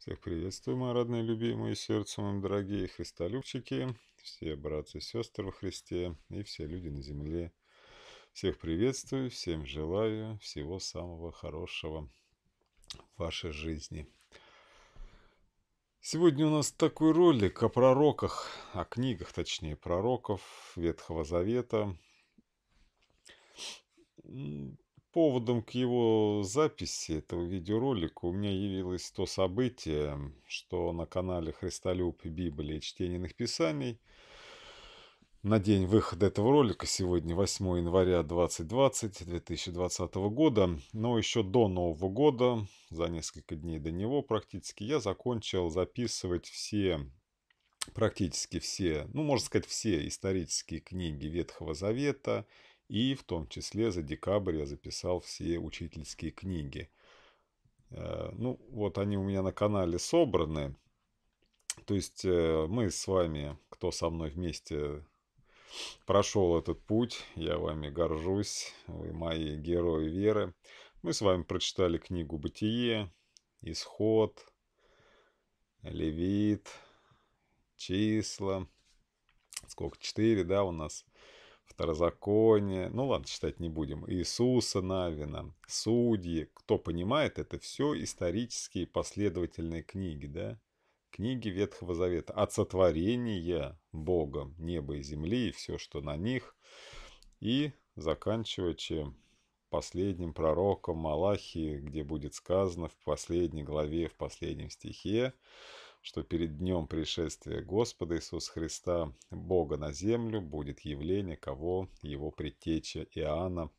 Всех приветствую, мои родные, любимые, сердцем моим дорогие христолюбчики, все братцы и сестры во Христе и все люди на земле. Всех приветствую, всем желаю всего самого хорошего в вашей жизни. Сегодня у нас такой ролик о пророках, о книгах, точнее, пророков Ветхого Завета. Поводом к его записи этого видеоролика у меня явилось то событие, что на канале «Христолюб. Библия и чтениных писаний» на день выхода этого ролика, сегодня 8 января 2020, 2020 года, но еще до Нового года, за несколько дней до него практически, я закончил записывать все практически все, ну, можно сказать, все исторические книги Ветхого Завета, и в том числе за декабрь я записал все учительские книги. Э, ну, вот они у меня на канале собраны. То есть э, мы с вами, кто со мной вместе прошел этот путь, я вами горжусь, вы мои герои веры. Мы с вами прочитали книгу «Бытие», «Исход», «Левит», «Числа». Сколько? Четыре, да, у нас? Второзаконие, ну ладно, читать не будем, Иисуса Навина, Судьи. Кто понимает, это все исторические последовательные книги, да? Книги Ветхого Завета от сотворения Богом неба и земли и все, что на них. И заканчивая чем? Последним пророком Малахии, где будет сказано в последней главе, в последнем стихе, что перед днем пришествия Господа Иисуса Христа, Бога на землю, будет явление кого? Его предтеча Иоанна,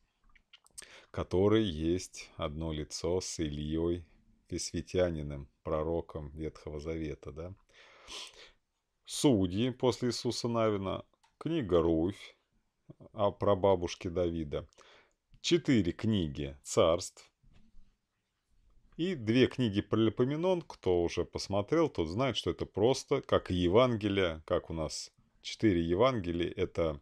который есть одно лицо с Ильей Весвитяниным, пророком Ветхого Завета. Да? Судьи после Иисуса Навина, книга Руфь о прабабушке Давида, четыре книги царств, и две книги Паралипоменон, кто уже посмотрел, тот знает, что это просто, как и Евангелие, как у нас четыре Евангелия, это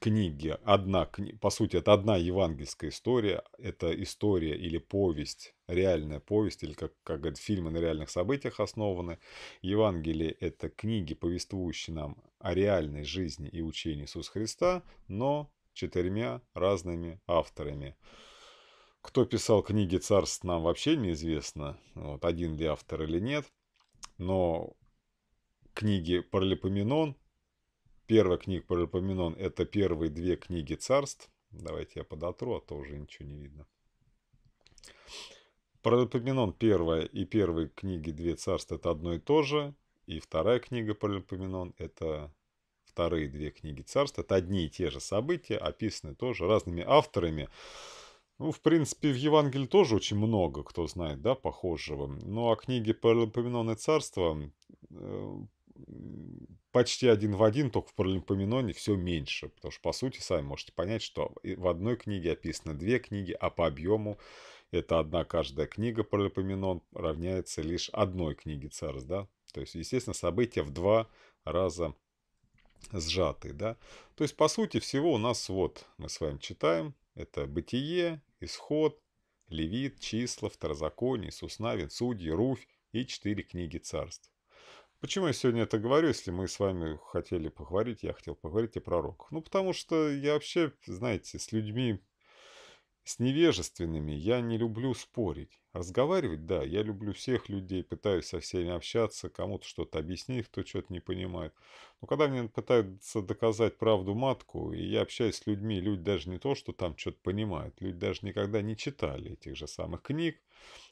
книги, одна, по сути, это одна евангельская история, это история или повесть, реальная повесть, или, как, как говорят, фильмы на реальных событиях основаны. Евангелие – это книги, повествующие нам о реальной жизни и учении Иисуса Христа, но четырьмя разными авторами. Кто писал книги царств, нам вообще неизвестно, вот, один ли автор или нет. Но книги Паралипоменон, первая книга Паралипоменон – это первые две книги царств. Давайте я подотру, а то уже ничего не видно. Паралипоменон первая и первые книги «Две царства» – это одно и то же. И вторая книга Паралипоменон – это вторые две книги царств. Это одни и те же события, описаны тоже разными авторами. Ну, в принципе, в Евангелии тоже очень много, кто знает, да, похожего. Ну, а книги «Паралипоменоны царства» э, почти один в один, только в «Паралипоменоне» все меньше. Потому что, по сути, сами можете понять, что в одной книге описаны две книги, а по объему это одна каждая книга «Паралипоменон» равняется лишь одной книге царств, да. То есть, естественно, события в два раза сжатые, да. То есть, по сути всего, у нас вот мы с вами читаем, это бытие, Исход, Левит, Числа, Второзаконие, Суснавин, Судьи, Руфь и четыре книги царств. Почему я сегодня это говорю, если мы с вами хотели поговорить, я хотел поговорить о пророках? Ну, потому что я вообще, знаете, с людьми с невежественными я не люблю спорить. Разговаривать, да, я люблю всех людей, пытаюсь со всеми общаться, кому-то что-то объяснить, кто что-то не понимает. Но когда мне пытаются доказать правду матку, и я общаюсь с людьми, люди даже не то, что там что-то понимают, люди даже никогда не читали этих же самых книг,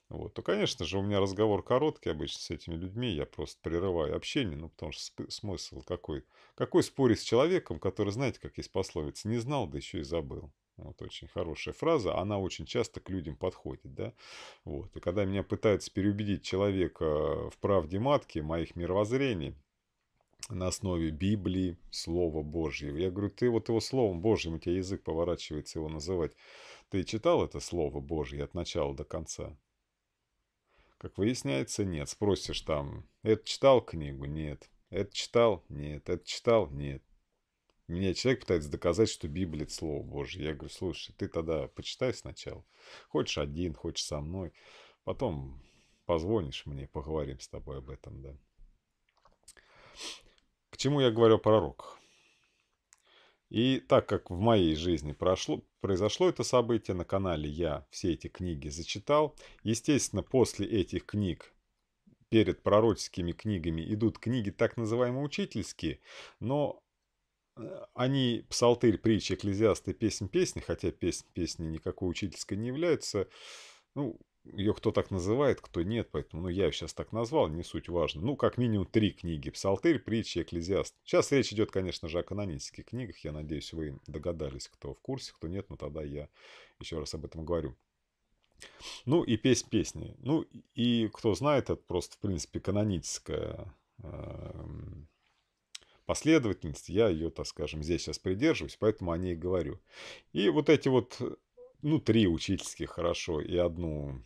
вот, то, конечно же, у меня разговор короткий обычно с этими людьми, я просто прерываю общение, ну, потому что смысл какой? Какой спорить с человеком, который, знаете, как есть пословица, не знал, да еще и забыл. Вот очень хорошая фраза, она очень часто к людям подходит, да. Вот. И когда меня пытаются переубедить человека э, в правде матки, моих мировоззрений, на основе Библии, Слова Божьего. Я говорю, ты вот его Словом Божьим, у тебя язык поворачивается его называть. Ты читал это Слово Божье от начала до конца? Как выясняется, нет. Спросишь там, это читал книгу? Нет. Это читал? Нет. Это читал? Нет. Мне человек пытается доказать, что Библия – это Слово Божье. Я говорю, слушай, ты тогда почитай сначала. Хочешь один, хочешь со мной. Потом позвонишь мне, поговорим с тобой об этом, да. К чему я говорю о пророках? И так как в моей жизни прошло, произошло это событие, на канале я все эти книги зачитал. Естественно, после этих книг перед пророческими книгами идут книги так называемые учительские, но они псалтырь, притч, экклезиасты, песнь песни, хотя песнь песни никакой учительской не является, ну, ее кто так называет, кто нет, поэтому ну, я ее сейчас так назвал, не суть важно. Ну, как минимум три книги. Псалтырь, притчи, Экклезиаст. Сейчас речь идет, конечно же, о канонических книгах. Я надеюсь, вы догадались, кто в курсе, кто нет, но тогда я еще раз об этом говорю. Ну и песнь песни. Ну и кто знает, это просто, в принципе, каноническая эм, последовательность я ее, так скажем, здесь сейчас придерживаюсь, поэтому о ней говорю. И вот эти вот, ну, три учительские хорошо и одну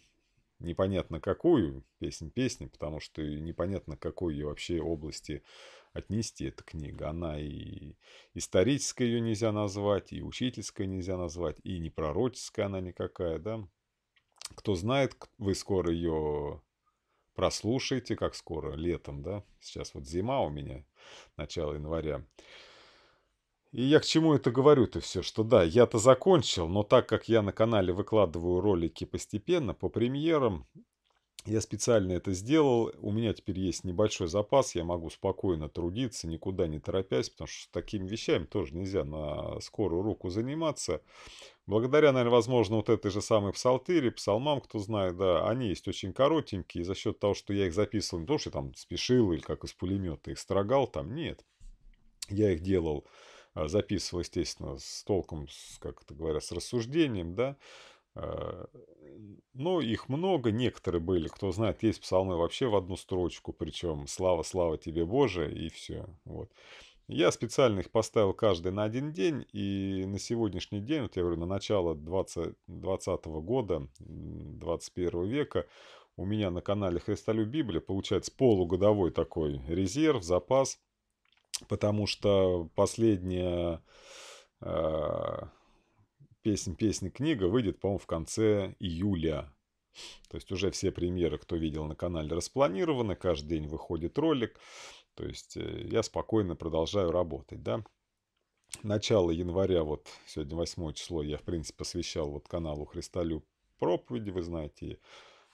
непонятно какую песнь песни, потому что непонятно какой ее вообще области отнести эта книга. Она и историческая ее нельзя назвать, и учительская нельзя назвать, и не пророческая она никакая, да. Кто знает, вы скоро ее прослушайте, как скоро, летом, да, сейчас вот зима у меня, начало января. И я к чему это говорю-то все, что да, я-то закончил, но так как я на канале выкладываю ролики постепенно по премьерам, я специально это сделал, у меня теперь есть небольшой запас, я могу спокойно трудиться, никуда не торопясь, потому что с такими вещами тоже нельзя на скорую руку заниматься. Благодаря, наверное, возможно, вот этой же самой псалтыре, псалмам, кто знает, да, они есть очень коротенькие, за счет того, что я их записывал, не то, что там спешил или как из пулемета их строгал, там нет. Я их делал, а, записывал, естественно, с толком, как это говорят, с рассуждением, да, Э, Но ну, их много, некоторые были, кто знает, есть псалмы вообще в одну строчку, причем «Слава, слава тебе, Боже!» и все. Вот. Я специально их поставил каждый на один день, и на сегодняшний день, вот я говорю, на начало 20, 20 года, 21 века, у меня на канале «Христолюб Библия» получается полугодовой такой резерв, запас, потому что последняя э, песен, песни, книга выйдет, по-моему, в конце июля. То есть уже все премьеры, кто видел на канале, распланированы. Каждый день выходит ролик. То есть э, я спокойно продолжаю работать, да. Начало января, вот сегодня 8 число, я, в принципе, посвящал вот каналу Христолюб проповеди, вы знаете,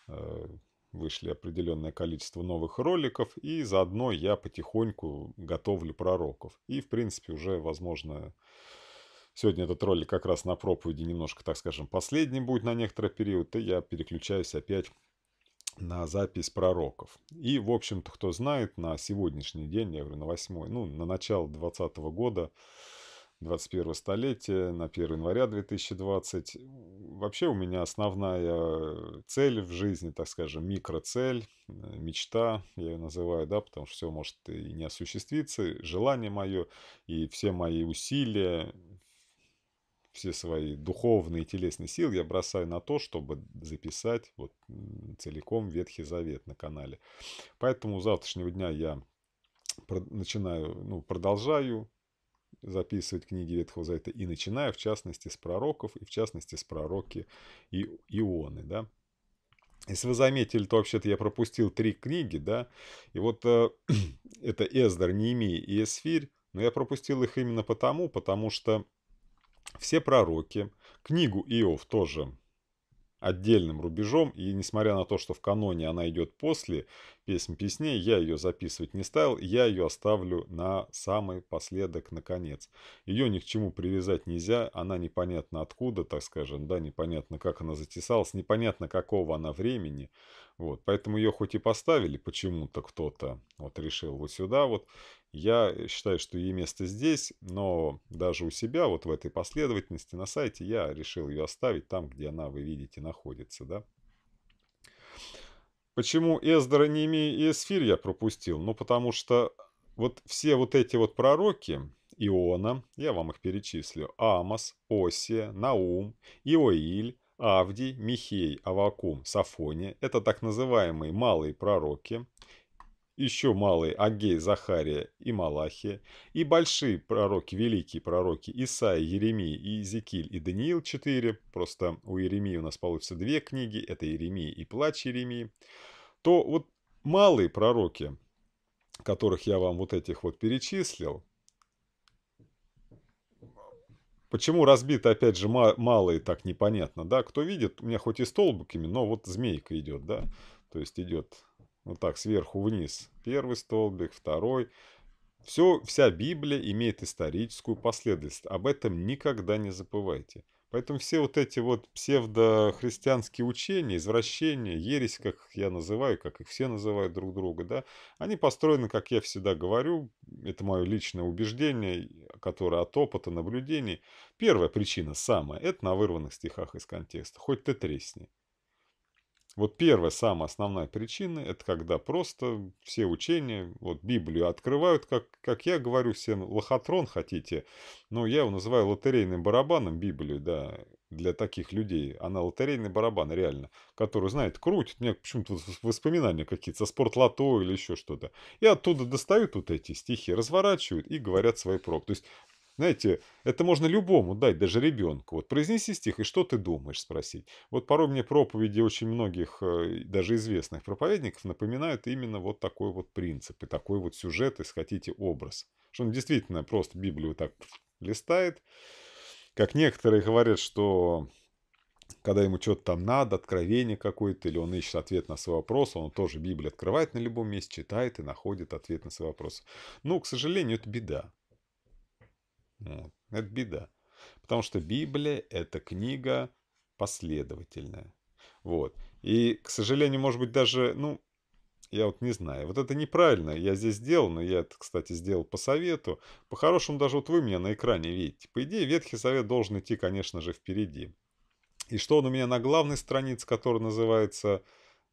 э, вышли определенное количество новых роликов, и заодно я потихоньку готовлю пророков. И, в принципе, уже, возможно, Сегодня этот ролик как раз на проповеди немножко, так скажем, последний будет на некоторый период, и я переключаюсь опять на запись пророков. И, в общем-то, кто знает, на сегодняшний день, я говорю, на 8, ну, на начало 2020 года, 21 столетия, на 1 января 2020. Вообще у меня основная цель в жизни, так скажем, микроцель, э, мечта, я ее называю, да, потому что все может и не осуществиться, желание мое, и все мои усилия, все свои духовные и телесные силы я бросаю на то, чтобы записать вот целиком Ветхий Завет на канале. Поэтому с завтрашнего дня я начинаю, ну, продолжаю записывать книги Ветхого Завета и начинаю, в частности, с пророков, и в частности, с пророки и, Ионы, да. Если вы заметили, то вообще-то я пропустил три книги, да, и вот э, это Эздер, Неемия и Эсфирь, но я пропустил их именно потому, потому что все пророки, книгу Иов тоже отдельным рубежом, и несмотря на то, что в каноне она идет после песни песней, я ее записывать не стал, я ее оставлю на самый последок, наконец. Ее ни к чему привязать нельзя, она непонятно откуда, так скажем, да, непонятно как она затесалась, непонятно какого она времени, вот, поэтому ее хоть и поставили, почему-то кто-то вот решил вот сюда вот. Я э, считаю, что ей место здесь, но даже у себя вот в этой последовательности на сайте я решил ее оставить там, где она, вы видите, находится, да. Почему Эздора, Немия и Эсфир я пропустил? Ну, потому что вот все вот эти вот пророки Иона, я вам их перечислю, Амос, Осия, Наум, Иоиль, Авдий, Михей, Авакум, Сафония – это так называемые малые пророки, еще малые Агей, Захария и Малахия, и большие пророки, великие пророки Исаия, Еремия, и Иезекииль и Даниил 4, просто у Еремии у нас получится две книги, это Еремия и Плач Еремии, то вот малые пророки, которых я вам вот этих вот перечислил, Почему разбиты, опять же, малые, так непонятно, да? Кто видит, у меня хоть и столбиками, но вот змейка идет, да? То есть идет вот так сверху вниз. Первый столбик, второй. Все, вся Библия имеет историческую последовательность. Об этом никогда не забывайте. Поэтому все вот эти вот псевдохристианские учения, извращения, ересь, как я называю, как их все называют друг друга, да, они построены, как я всегда говорю, это мое личное убеждение, которое от опыта, наблюдений. Первая причина самая, это на вырванных стихах из контекста, хоть ты тресни. Вот первая, самая основная причина – это когда просто все учения, вот Библию открывают, как, как я говорю, всем лохотрон хотите, но я его называю лотерейным барабаном Библию, да, для таких людей. Она лотерейный барабан, реально, который, знает крутит, мне почему-то воспоминания какие-то спортлото или еще что-то. И оттуда достают вот эти стихи, разворачивают и говорят свои проб. То есть знаете, это можно любому дать, даже ребенку. Вот произнеси стих, и что ты думаешь, спросить. Вот порой мне проповеди очень многих, э, даже известных проповедников, напоминают именно вот такой вот принцип и такой вот сюжет, если хотите, образ. Что он действительно просто Библию так листает. Как некоторые говорят, что когда ему что-то там надо, откровение какое-то, или он ищет ответ на свой вопрос, он тоже Библию открывает на любом месте, читает и находит ответ на свой вопрос. Но, к сожалению, это беда. Вот. Это беда. Потому что Библия – это книга последовательная. Вот. И, к сожалению, может быть, даже, ну, я вот не знаю. Вот это неправильно. Я здесь сделал, но я это, кстати, сделал по совету. По-хорошему, даже вот вы меня на экране видите. По идее, Ветхий Совет должен идти, конечно же, впереди. И что он у меня на главной странице, которая называется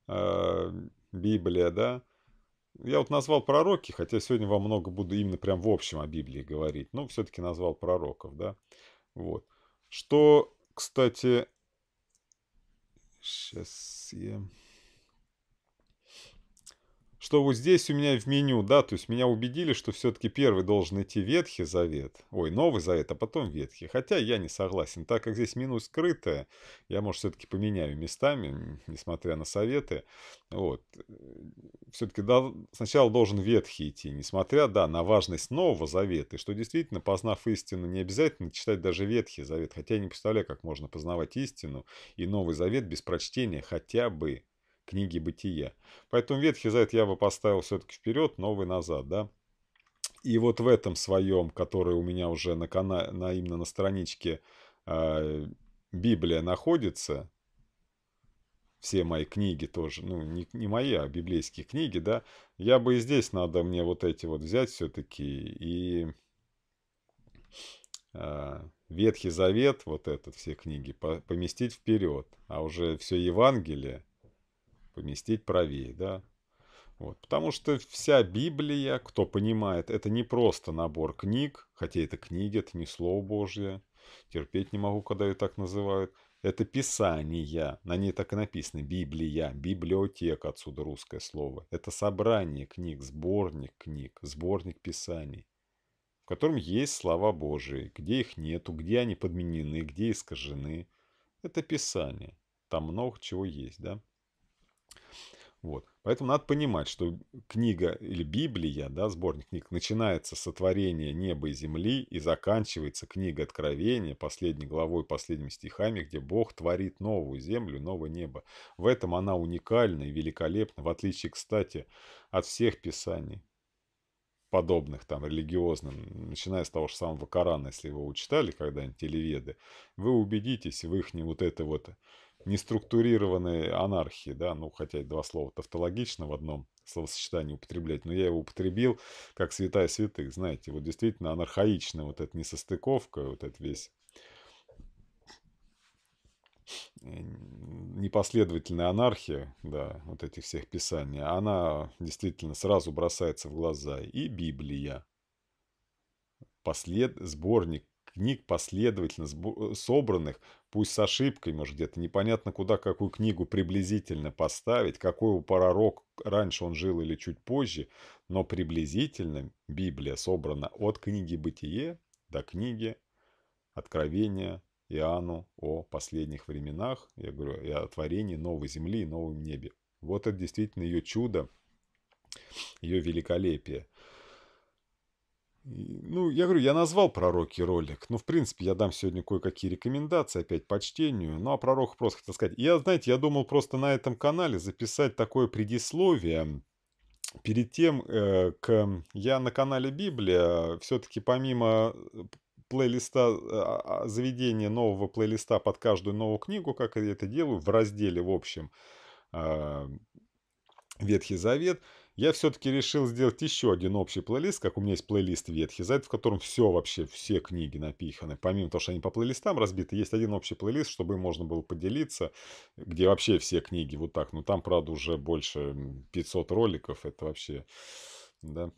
э, Библия, да? Я вот назвал пророки, хотя сегодня вам много буду именно прям в общем о Библии говорить, но все-таки назвал пророков, да. Вот. Что, кстати, сейчас я что вот здесь у меня в меню, да, то есть меня убедили, что все-таки первый должен идти Ветхий Завет, ой, Новый Завет, а потом Ветхий. Хотя я не согласен, так как здесь минус скрытая, я, может, все-таки поменяю местами, несмотря на советы. Вот. Все-таки да, сначала должен Ветхий идти, несмотря, да, на важность Нового Завета, и что действительно, познав истину, не обязательно читать даже Ветхий Завет, хотя я не представляю, как можно познавать истину и Новый Завет без прочтения хотя бы книги бытия. Поэтому Ветхий Завет я бы поставил все-таки вперед, новый назад, да. И вот в этом своем, который у меня уже на канале, на, именно на страничке э, Библия находится, все мои книги тоже, ну, не, не мои, а библейские книги, да, я бы и здесь надо мне вот эти вот взять все-таки и э, Ветхий Завет, вот этот, все книги, по, поместить вперед, а уже все Евангелие – поместить правее, да. Вот, потому что вся Библия, кто понимает, это не просто набор книг, хотя это книги, это не Слово Божье, терпеть не могу, когда ее так называют. Это Писание, на ней так и написано, Библия, библиотека, отсюда русское слово. Это собрание книг, сборник книг, сборник Писаний, в котором есть слова Божии, где их нету, где они подменены, где искажены. Это Писание, там много чего есть, да? Вот. Поэтому надо понимать, что книга или Библия, да, сборник книг, начинается с сотворения неба и земли и заканчивается книга Откровения, последней главой, последними стихами, где Бог творит новую землю, новое небо. В этом она уникальна и великолепна, в отличие, кстати, от всех писаний подобных там религиозным, начиная с того же самого Корана, если вы его читали когда-нибудь, телеведы, вы убедитесь в их не вот это вот неструктурированной анархии, да, ну, хотя два слова тавтологично в одном словосочетании употреблять, но я его употребил как святая святых, знаете, вот действительно анархаичная вот эта несостыковка, вот этот весь непоследовательная анархия, да, вот этих всех писаний, она действительно сразу бросается в глаза. И Библия, послед... сборник книг, последовательно э, собранных, пусть с ошибкой, может, где-то непонятно куда, какую книгу приблизительно поставить, какой у пророк раньше он жил или чуть позже, но приблизительно Библия собрана от книги «Бытие» до книги Откровения Иоанну о последних временах», я говорю, и о творении новой земли и новом небе. Вот это действительно ее чудо, ее великолепие. Ну, я говорю, я назвал пророки ролик. Ну, в принципе, я дам сегодня кое-какие рекомендации опять по чтению. Ну, а пророк просто хотел сказать. Я, знаете, я думал просто на этом канале записать такое предисловие. Перед тем, э, к... я на канале Библия все-таки помимо э, плейлиста, а, а, заведения нового плейлиста под каждую новую книгу, как я это делаю, в разделе в общем э, Ветхий Завет – я все-таки решил сделать еще один общий плейлист, как у меня есть плейлист ветхий, за в котором все вообще, все книги напиханы. Помимо того, что они по плейлистам разбиты, есть один общий плейлист, чтобы можно было поделиться, где вообще все книги вот так. Но ну, там, правда, уже больше 500 роликов, это вообще, да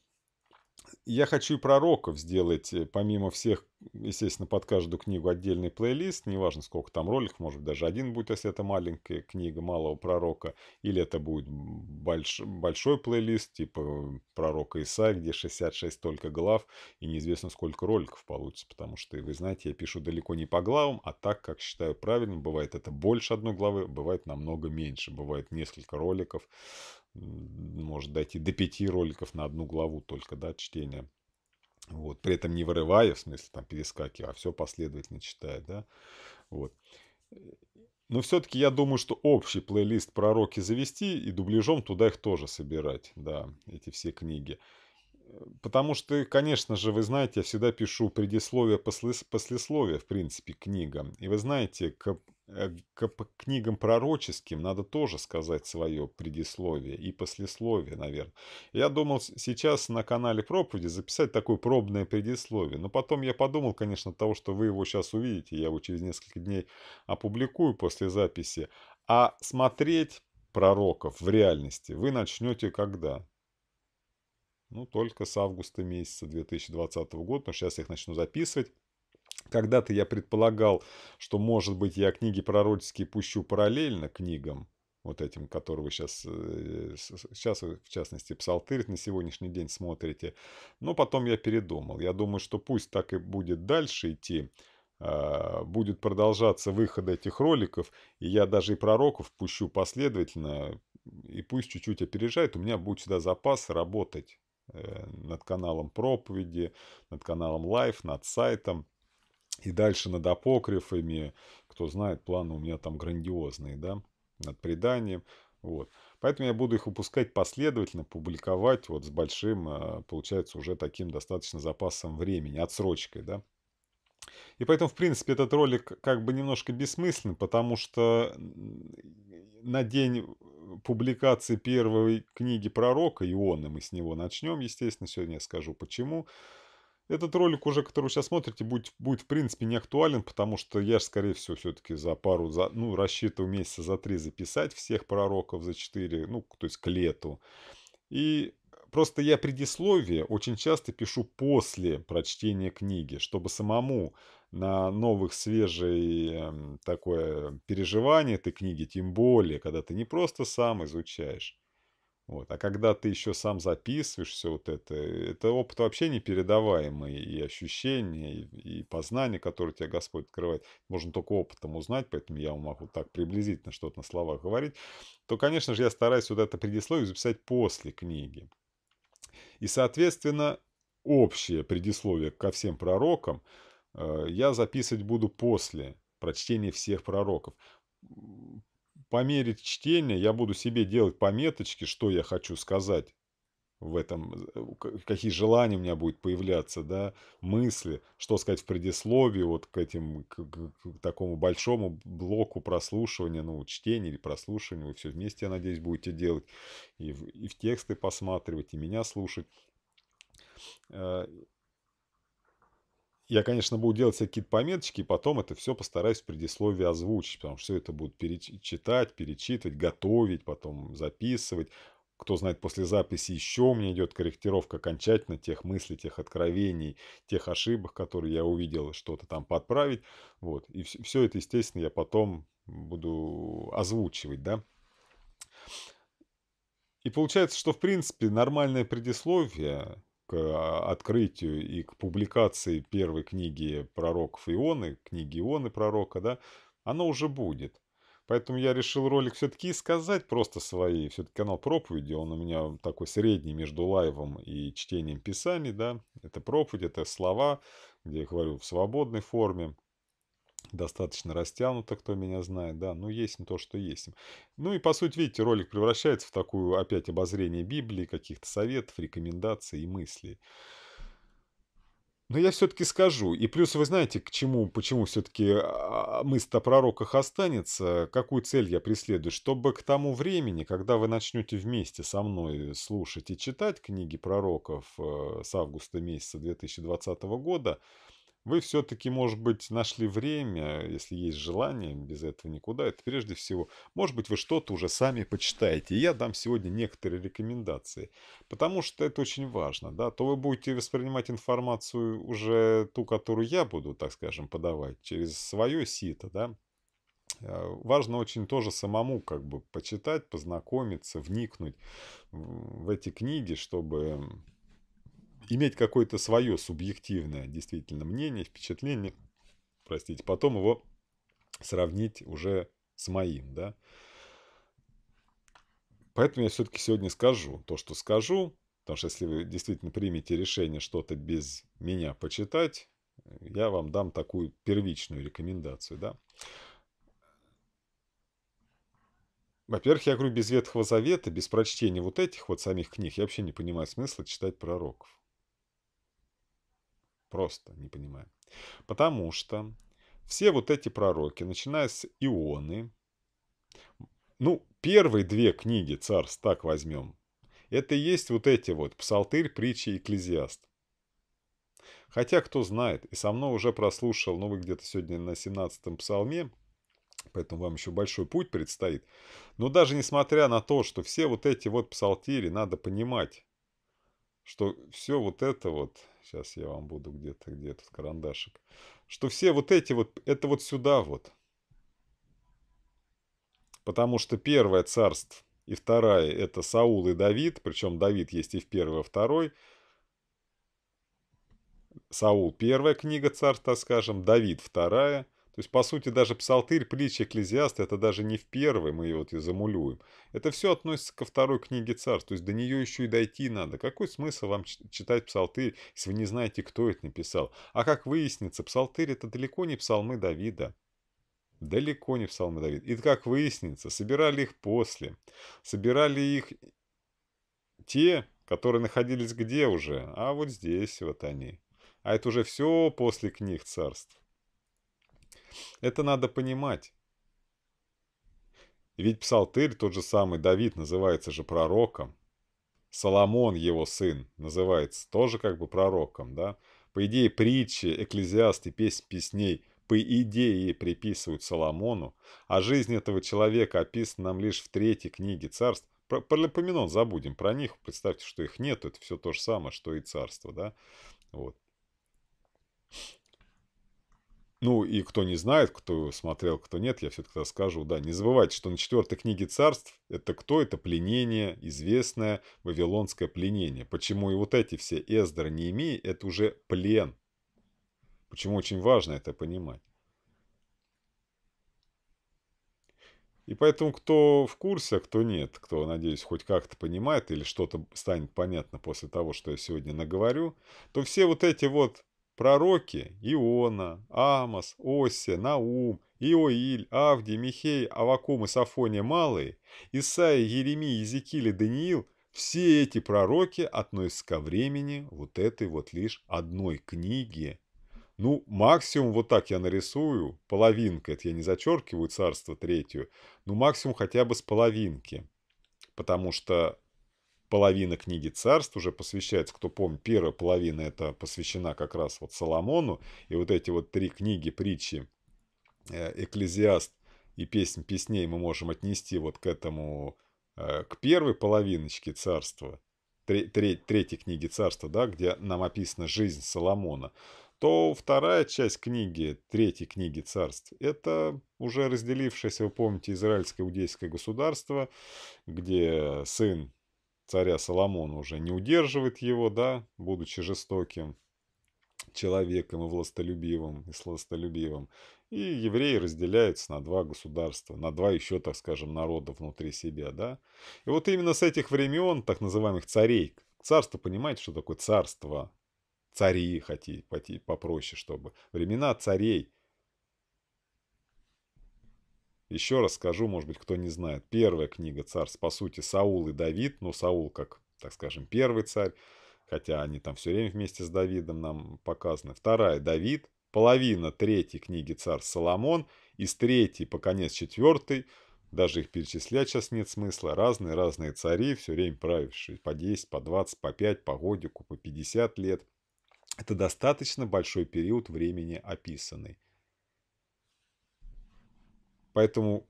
я хочу и пророков сделать, э, помимо всех, естественно, под каждую книгу отдельный плейлист, неважно сколько там роликов, может быть, даже один будет, если это маленькая книга малого пророка, или это будет больш, большой плейлист, типа пророка Иса, где 66 только глав, и неизвестно, сколько роликов получится, потому что, вы знаете, я пишу далеко не по главам, а так, как считаю правильным, бывает это больше одной главы, бывает намного меньше, бывает несколько роликов, может дойти до пяти роликов на одну главу только, да, чтения. Вот, при этом не вырывая, в смысле, там, перескакивая, а все последовательно читая, да, вот. Но все-таки я думаю, что общий плейлист пророки завести и дубляжом туда их тоже собирать, да, эти все книги. Потому что, конечно же, вы знаете, я всегда пишу предисловие, послес, послесловие, в принципе, книгам. И вы знаете, к Э, к книгам пророческим надо тоже сказать свое предисловие и послесловие, наверное. Я думал сейчас на канале проповеди записать такое пробное предисловие, но потом я подумал, конечно, того, что вы его сейчас увидите, я его через несколько дней опубликую после записи, а смотреть пророков в реальности вы начнете когда? Ну, только с августа месяца 2020 года, потому что сейчас я их начну записывать. Когда-то я предполагал, что, может быть, я книги пророческие пущу параллельно книгам, вот этим, которые вы сейчас, э, сейчас вы, в частности, псалтырь на сегодняшний день смотрите. Но потом я передумал. Я думаю, что пусть так и будет дальше идти. А, будет продолжаться выход этих роликов, и я даже и пророков пущу последовательно, и пусть чуть-чуть опережает, у меня будет всегда запас работать э, над каналом проповеди, над каналом лайф, над сайтом. И дальше над апокрифами, кто знает, планы у меня там грандиозные, да, над преданием. Вот. Поэтому я буду их выпускать последовательно, публиковать вот с большим, а, получается, уже таким достаточно запасом времени, отсрочкой, да. И поэтому, в принципе, этот ролик как бы немножко бессмыслен, потому что на день публикации первой книги пророка Иона мы с него начнем, естественно, сегодня я скажу почему, этот ролик уже, который вы сейчас смотрите, будет, будет в принципе не актуален, потому что я же, скорее всего, все-таки за пару, за, ну, рассчитываю месяца за три записать всех пророков за четыре, ну, то есть к лету. И просто я предисловие очень часто пишу после прочтения книги, чтобы самому на новых, свежей эм, такое переживание этой книги, тем более, когда ты не просто сам изучаешь, вот. А когда ты еще сам записываешь все вот это, э, это опыт вообще непередаваемый, и ощущения, и, и познание, которое тебя Господь открывает, можно только опытом узнать, поэтому я могу так приблизительно что-то на словах говорить, то, конечно же, я стараюсь вот это предисловие записать после книги. И, соответственно, общее предисловие ко всем пророкам э, я записывать буду после прочтения всех пророков по мере чтения я буду себе делать пометочки, что я хочу сказать в этом, э, какие желания у меня будут появляться, да, мысли, что сказать в предисловии вот к этим, к, к, к такому большому блоку прослушивания, ну, чтения или прослушивания, вы все вместе, я надеюсь, будете делать, и в, и в тексты посматривать, и меня слушать. Э, я, конечно, буду делать всякие пометочки, и потом это все постараюсь в предисловии озвучить, потому что все это будут перечитать, перечитывать, готовить, потом записывать. Кто знает, после записи еще у меня идет корректировка окончательно тех мыслей, тех откровений, тех ошибок, которые я увидел, что-то там подправить. Вот. И все это, естественно, я потом буду озвучивать, да. И получается, что, в принципе, нормальное предисловие а, открытию э, и к публикации первой книги пророков Ионы, книги Ионы пророка, да, оно уже будет. Поэтому я решил ролик все-таки сказать просто свои. Все-таки канал проповеди, он у меня такой средний между лайвом и чтением писаний, да. Это проповедь, это слова, где я говорю в свободной форме достаточно растянуто, кто меня знает, да, ну есть то, что есть. Ну и по сути, видите, ролик превращается в такую опять обозрение Библии, каких-то советов, рекомендаций и мыслей. Но я все-таки скажу. И плюс вы знаете, к чему, почему все-таки а, а, мысль о пророках останется, какую цель я преследую, чтобы к тому времени, когда вы начнете вместе со мной слушать и читать книги пророков э, с августа месяца 2020 года, вы все-таки, может быть, нашли время, если есть желание, без этого никуда. Это прежде всего, может быть, вы что-то уже сами почитаете. И я дам сегодня некоторые рекомендации, потому что это очень важно. Да? То вы будете воспринимать информацию уже ту, которую я буду, так скажем, подавать, через свое сито, да, э, Важно очень тоже самому как бы почитать, познакомиться, вникнуть в эти книги, чтобы иметь какое-то свое субъективное действительно мнение, впечатление, простите, потом его сравнить уже с моим, да. Поэтому я все-таки сегодня скажу то, что скажу, потому что если вы действительно примете решение что-то без меня почитать, я вам дам такую первичную рекомендацию, да. Во-первых, я говорю, без Ветхого Завета, без прочтения вот этих вот самих книг, я вообще не понимаю смысла читать пророков. Просто не понимаю. Потому что все вот эти пророки, начиная с Ионы, ну, первые две книги царств, так возьмем, это и есть вот эти вот псалтырь, притчи и экклезиаст. Хотя, кто знает, и со мной уже прослушал, ну, вы где-то сегодня на 17-м псалме, поэтому вам еще большой путь предстоит. Но даже несмотря на то, что все вот эти вот псалтири надо понимать, что все вот это вот, сейчас я вам буду где-то, где этот карандашик, что все вот эти вот, это вот сюда вот. Потому что первое царство и вторая это Саул и Давид, причем Давид есть и в первой, и второй. Саул первая книга царств, так скажем, Давид вторая – то есть, по сути, даже псалтырь, притча Экклезиаста, это даже не в первой, мы ее вот и замулюем. Это все относится ко второй книге царств, то есть до нее еще и дойти надо. Какой смысл вам читать псалтырь, если вы не знаете, кто это написал? А как выяснится, псалтырь это далеко не псалмы Давида. Далеко не псалмы Давида. И как выяснится, собирали их после. Собирали их те, которые находились где уже? А вот здесь вот они. А это уже все после книг царств. Это надо понимать. Ведь Псалтырь, тот же самый Давид, называется же пророком. Соломон, его сын, называется тоже как бы пророком, да? По идее, притчи, экклезиасты, песнь песней, по идее, приписывают Соломону, а жизнь этого человека описана нам лишь в третьей книге царств. Про Паралипоменон забудем про них, представьте, что их нет, это все то же самое, что и царство, да? Вот. Ну и кто не знает, кто смотрел, кто нет, я все-таки расскажу. Да, не забывайте, что на четвертой книге царств это кто? Это пленение, известное вавилонское пленение. Почему и вот эти все Эздра, Неемии, это уже плен. Почему очень важно это понимать. И поэтому, кто в курсе, а кто нет, кто, надеюсь, хоть как-то понимает или что-то станет понятно после того, что я сегодня наговорю, то все вот эти вот Пророки Иона, Амос, Осе, Наум, Иоиль, Авди, Михей, Авакум и Сафония Малые, Исаия, Еремия, Езекииль и Даниил – все эти пророки относятся ко времени вот этой вот лишь одной книги. Ну, максимум вот так я нарисую, половинка, это я не зачеркиваю царство третью, Но максимум хотя бы с половинки. Потому что половина книги царств уже посвящается, кто помнит, первая половина это посвящена как раз вот Соломону, и вот эти вот три книги, притчи, э, Экклезиаст и Песнь песней мы можем отнести вот к этому, э, к первой половиночке царства, третьей книги царства, да, где нам описана жизнь Соломона, то вторая часть книги, третьей книги царств, это уже разделившееся, вы помните, израильское иудейское государство, где сын царя Соломона уже не удерживает его, да, будучи жестоким человеком и властолюбивым, и сластолюбивым. И евреи разделяются на два государства, на два еще, так скажем, народа внутри себя, да. И вот именно с этих времен, так называемых царей, царство, понимаете, что такое царство? Цари, хотите, попроще, чтобы. Времена царей. Еще раз скажу, может быть, кто не знает. Первая книга «Царств», по сути, Саул и Давид. Ну, Саул, как, так скажем, первый царь. Хотя они там все время вместе с Давидом нам показаны. Вторая – Давид. Половина третьей книги «Царств» Соломон. Из третьей по конец четвертой даже их перечислять сейчас нет смысла. Разные-разные цари, все время правившие по 10, по 20, по 5, по годику, по 50 лет. Это достаточно большой период времени описанный. Поэтому,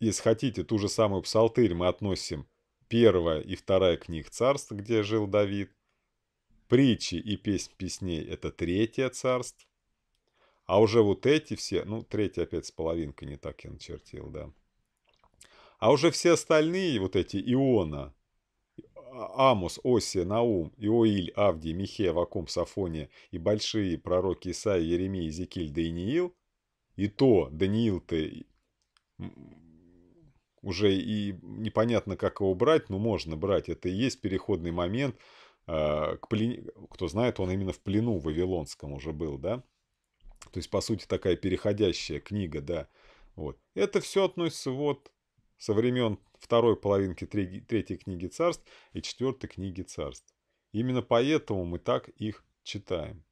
если хотите, ту же самую псалтырь мы относим первая и вторая книг царств, где жил Давид. Притчи и песнь песней – это третье царство. А уже вот эти все, ну, третье опять с половинкой не так я начертил, да. А уже все остальные, вот эти Иона, Амус, Осия, Наум, Иоиль, Авди, Михея, Вакум, Сафония и большие пророки Исаия, Еремия, Зекиль, Даниил, и то, даниил ты уже и непонятно, как его брать, но можно брать. Это и есть переходный момент а, к плен... Кто знает, он именно в плену Вавилонском уже был, да? То есть, по сути, такая переходящая книга, да. Вот. Это все относится вот со времен второй половинки третьей книги царств и четвертой книги царств. Именно поэтому мы так их читаем.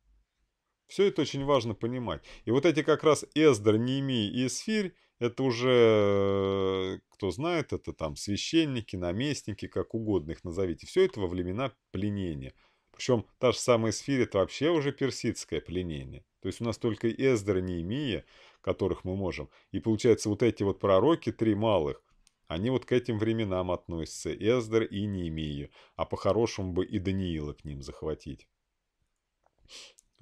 Все это очень важно понимать. И вот эти как раз Эздр, Неми и Эсфирь, это уже, э, кто знает, это там священники, наместники, как угодно их назовите. Все это во времена пленения. Причем та же самая Эсфирь это вообще уже персидское пленение. То есть у нас только Эздра, Неемия, которых мы можем. И получается вот эти вот пророки, три малых, они вот к этим временам относятся, Эздер и Неемия, а по-хорошему бы и Даниила к ним захватить.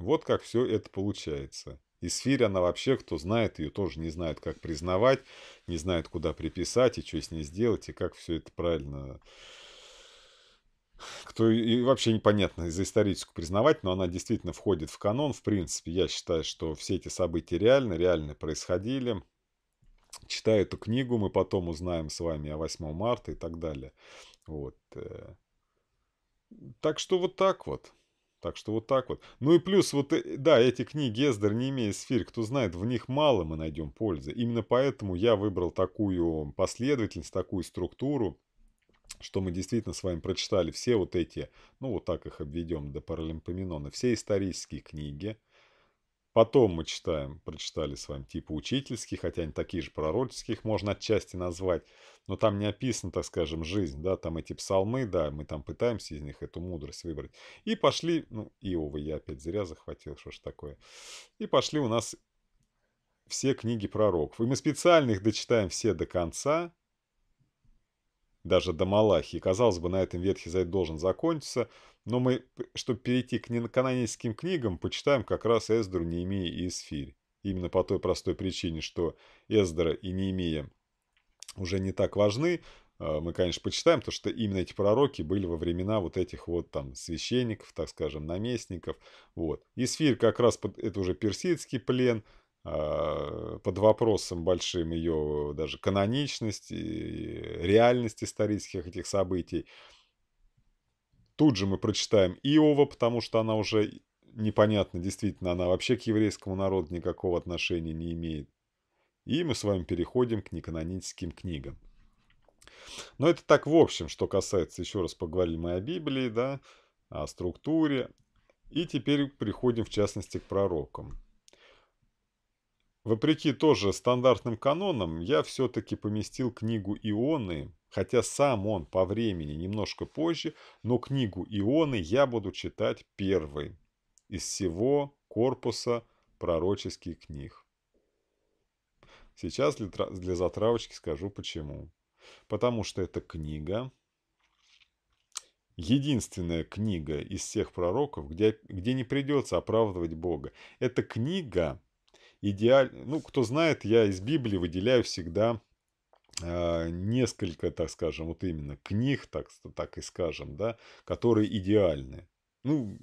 Вот как все это получается. И сфере она вообще, кто знает, ее тоже не знает, как признавать, не знает, куда приписать и что с ней сделать, и как все это правильно... Кто и вообще непонятно за историческую признавать, но она действительно входит в канон. В принципе, я считаю, что все эти события реально, реально происходили. Читая эту книгу, мы потом узнаем с вами о 8 марта и так далее. Вот. Э. Так что вот так вот. Так что вот так вот. Ну и плюс, вот, э, да, эти книги Эздер, не имея сфер, кто знает, в них мало мы найдем пользы. Именно поэтому я выбрал такую последовательность, такую структуру, что мы действительно с вами прочитали все вот эти, ну вот так их обведем до Паралимпоменона, все исторические книги, Потом мы читаем, прочитали с вами типа учительских, хотя они такие же пророческие, их можно отчасти назвать, но там не описана, так скажем, жизнь, да, там эти псалмы, да, мы там пытаемся из них эту мудрость выбрать. И пошли, ну, Иова я опять зря захватил, что ж такое. И пошли у нас все книги пророков. И мы специально их дочитаем все до конца, даже до Малахи. казалось бы, на этом Ветхий Завет должен закончиться, но мы, чтобы перейти к ненаканоническим книгам, почитаем как раз Эздру, Неемия и Эсфирь. Именно по той простой причине, что Эздра и Неемия уже не так важны, а, мы, конечно, почитаем, то, что именно эти пророки были во времена вот этих вот там священников, так скажем, наместников. Вот. Исфир как раз, под, это уже персидский плен – а, под вопросом большим ее даже каноничность, реальность исторических этих событий. Тут же мы прочитаем Иова, потому что она уже непонятно, действительно, она вообще к еврейскому народу никакого отношения не имеет. И мы с вами переходим к неканоническим книгам. Но это так в общем, что касается, еще раз поговорим о Библии, да, о структуре. И теперь приходим, в частности, к пророкам. Вопреки тоже стандартным канонам, я все-таки поместил книгу Ионы, хотя сам он по времени немножко позже, но книгу Ионы я буду читать первой из всего корпуса пророческих книг. Сейчас для затравочки скажу почему. Потому что эта книга, единственная книга из всех пророков, где, где не придется оправдывать Бога. Это книга, идеально, ну, кто знает, я из Библии выделяю всегда а, несколько, так скажем, вот именно книг, так, так и скажем, да, которые идеальны. Ну,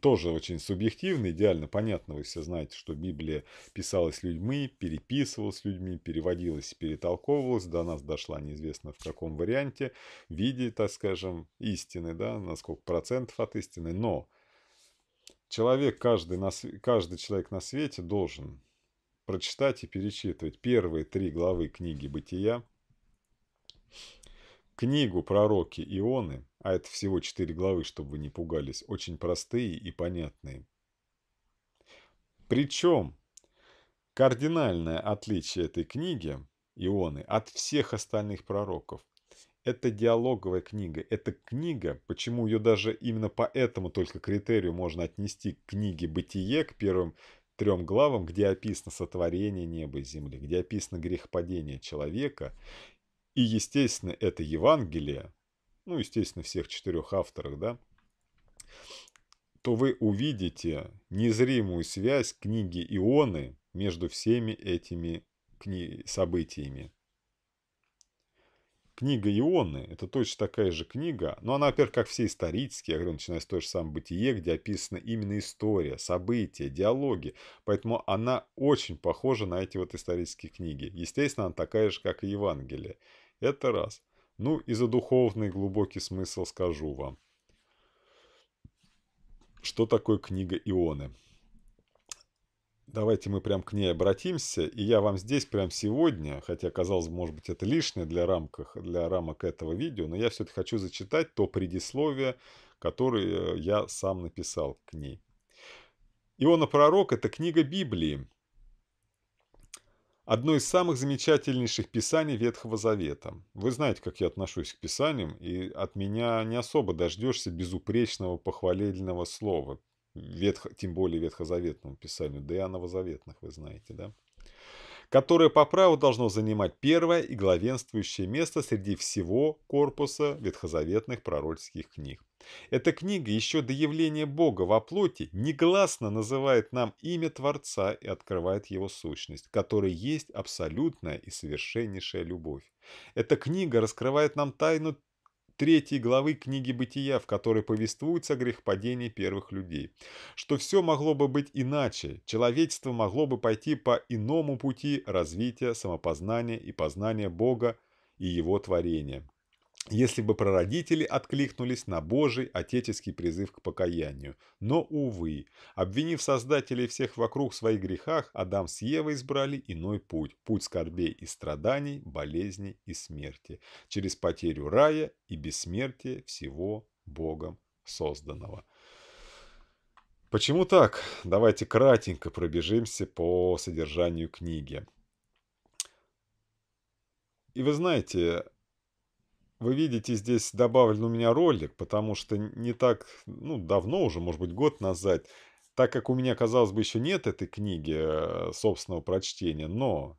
тоже очень субъективно, идеально понятно, вы все знаете, что Библия писалась людьми, переписывалась людьми, переводилась, перетолковывалась, до нас дошла неизвестно в каком варианте, в виде, так скажем, истины, да, на сколько процентов от истины, но человек, каждый, на, каждый человек на свете должен прочитать и перечитывать первые три главы книги «Бытия», книгу «Пророки Ионы», а это всего четыре главы, чтобы вы не пугались, очень простые и понятные. Причем кардинальное отличие этой книги Ионы от всех остальных пророков – это диалоговая книга. Это книга, почему ее даже именно по этому только критерию можно отнести к книге «Бытие», к первым трем главам, где описано сотворение неба и земли, где описано грехопадение человека. И, естественно, это Евангелие, ну, естественно, всех четырех авторов, да, то вы увидите незримую связь книги Ионы между всеми этими кни... событиями. Книга Ионы – это точно такая же книга, но она, во-первых, как все исторические, я говорю, начиная с той же самой «Бытие», где описана именно история, события, диалоги, поэтому она очень похожа на эти вот исторические книги. Естественно, она такая же, как и Евангелие. Это раз. Ну и за духовный глубокий смысл скажу вам. Что такое книга Ионы? давайте мы прям к ней обратимся, и я вам здесь прям сегодня, хотя, казалось бы, может быть, это лишнее для, рамках, для рамок этого видео, но я все-таки хочу зачитать то предисловие, которое я сам написал к ней. Иона Пророк – это книга Библии, одно из самых замечательнейших писаний Ветхого Завета. Вы знаете, как я отношусь к писаниям, и от меня не особо дождешься безупречного похвалительного слова – ветх, тем более ветхозаветному писанию, да и о новозаветных вы знаете, да? которое по праву должно занимать первое и главенствующее место среди всего корпуса ветхозаветных пророческих книг. Эта книга еще до явления Бога во плоти негласно называет нам имя Творца и открывает его сущность, которая есть абсолютная и совершеннейшая любовь. Эта книга раскрывает нам тайну третьей главы книги «Бытия», в которой повествуется о грехопадении первых людей. Что все могло бы быть иначе, человечество могло бы пойти по иному пути развития, самопознания и познания Бога и Его творения если бы прародители откликнулись на Божий отеческий призыв к покаянию. Но, увы, обвинив создателей всех вокруг в своих грехах, Адам с Евой избрали иной путь – путь скорбей и страданий, болезней и смерти, через потерю рая и бессмертие всего Богом созданного. Почему так? Давайте кратенько пробежимся по содержанию книги. И вы знаете, вы видите здесь добавлен у меня ролик, потому что не так ну, давно уже, может быть год назад, так как у меня, казалось бы, еще нет этой книги э, собственного прочтения, но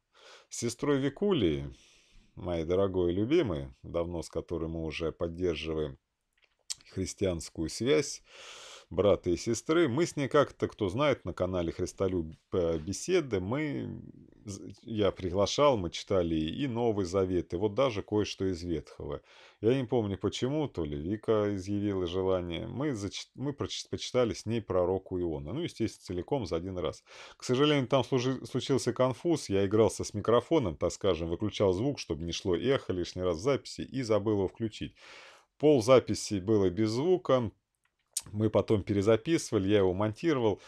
с сестрой Викули, моей дорогой и любимой, давно с которой мы уже поддерживаем христианскую связь, брата и сестры. Мы с ней как-то, кто знает, на канале Христолюб э, беседы, мы, я приглашал, мы читали и Новый Завет, и вот даже кое-что из Ветхого. Я не помню почему, то ли Вика изъявила желание. Мы, зач... мы почитали с ней пророку Иона. Ну, естественно, целиком за один раз. К сожалению, там служи... случился конфуз. Я игрался с микрофоном, так скажем, выключал звук, чтобы не шло эхо лишний раз в записи, и забыл его включить. Пол записи было без звука, мы потом перезаписывали, я его монтировал.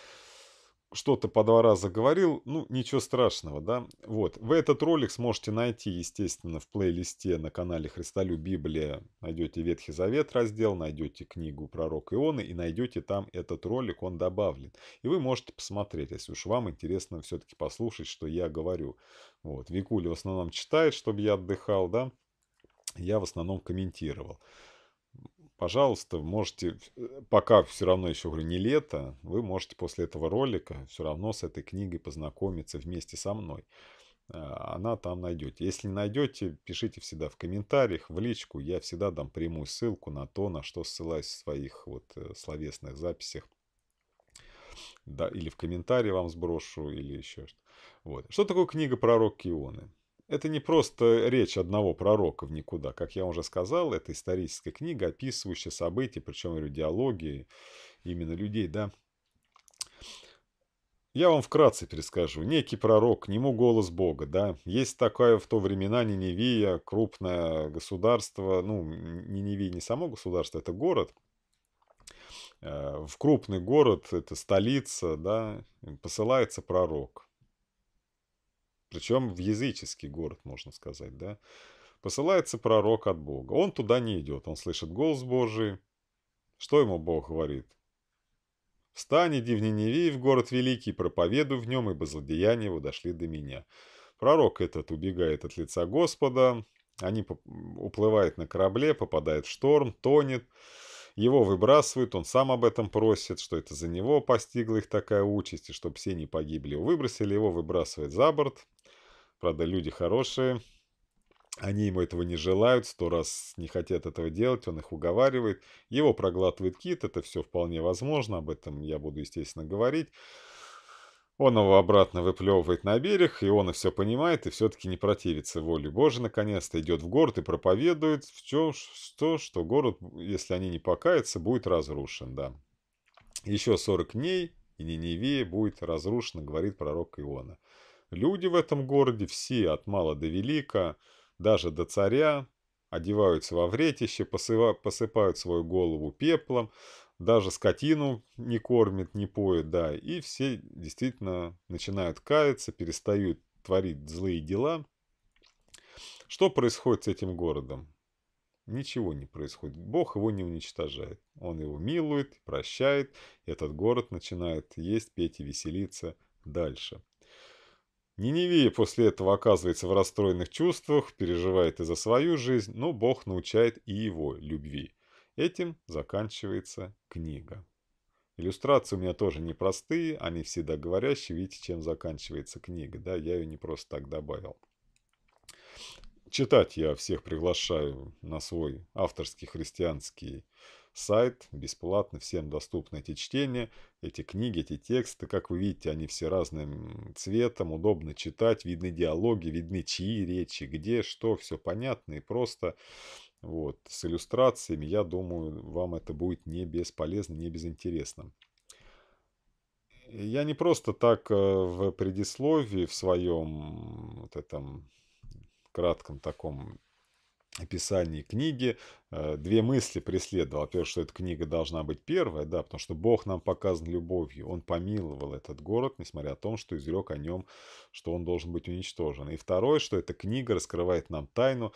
Что-то по два раза говорил, ну ничего страшного, да. Вот, вы этот ролик сможете найти, естественно, в плейлисте на канале Христолю Библия. Найдете Ветхий Завет раздел, найдете книгу Пророк Ионы и найдете там этот ролик, он добавлен. И вы можете посмотреть, если уж вам интересно все-таки послушать, что я говорю. Вот, Викуля в основном читает, чтобы я отдыхал, да. Я в основном комментировал пожалуйста, можете, э, пока все равно еще говорю, не лето, вы можете после этого ролика все равно с этой книгой познакомиться вместе со мной. Э, она там найдете. Если найдете, пишите всегда в комментариях, в личку. Я всегда дам прямую ссылку на то, на что ссылаюсь в своих вот э, словесных записях. Да, или в комментарии вам сброшу, или еще что. Вот. Что такое книга пророка Ионы? Это не просто речь одного пророка в никуда. Как я уже сказал, это историческая книга, описывающая события, причем говорю, диалоги именно людей, да. Я вам вкратце перескажу. Некий пророк, к нему голос Бога, да. Есть такая в то времена Ниневия, крупное государство, ну, Ниневия не само государство, это город, э, в крупный город, это столица, да, посылается пророк. Причем в языческий город, можно сказать, да. Посылается пророк от Бога. Он туда не идет, он слышит голос Божий. Что ему Бог говорит? «Встань, иди в Ниневии, в город великий, проповедуй в нем, ибо злодеяния его дошли до меня». Пророк этот убегает от лица Господа, они уплывают на корабле, попадает в шторм, тонет. Его выбрасывают, он сам об этом просит, что это за него постигла их такая участь, и чтобы все не погибли. Выбросили его, выбрасывает за борт, Правда, люди хорошие, они ему этого не желают, сто раз не хотят этого делать, он их уговаривает. Его проглатывает кит, это все вполне возможно, об этом я буду, естественно, говорить. Он его обратно выплевывает на берег, и он и все понимает, и все-таки не противится воле Божьей, наконец-то идет в город и проповедует, в чем, что, что город, если они не покаятся, будет разрушен, да. Еще 40 дней, и Ниневия будет разрушена, говорит пророк Иона. Люди в этом городе все, от мала до велика, даже до царя, одеваются во вретище, посыпают свою голову пеплом, даже скотину не кормит, не поет, да, и все действительно начинают каяться, перестают творить злые дела. Что происходит с этим городом? Ничего не происходит. Бог его не уничтожает. Он его милует, прощает. и Этот город начинает есть, петь и веселиться дальше. Ниневия после этого оказывается в расстроенных чувствах, переживает и за свою жизнь, но Бог научает и его любви. Этим заканчивается книга. Иллюстрации у меня тоже непростые, они всегда говорящие. Видите, чем заканчивается книга, да? Я ее не просто так добавил. Читать я всех приглашаю на свой авторский христианский Сайт, бесплатно всем доступны эти чтения, эти книги, эти тексты. Как вы видите, они все разным цветом, удобно читать, видны диалоги, видны чьи речи, где, что, все понятно и просто. Вот, с иллюстрациями, я думаю, вам это будет не бесполезно, не безинтересно. Я не просто так э, в предисловии в своем вот этом кратком таком описании книги э, две мысли преследовал. Во-первых, что эта книга должна быть первая, да, потому что Бог нам показан любовью. Он помиловал этот город, несмотря на то, что изрек о нем, что он должен быть уничтожен. И второе, что эта книга раскрывает нам тайну,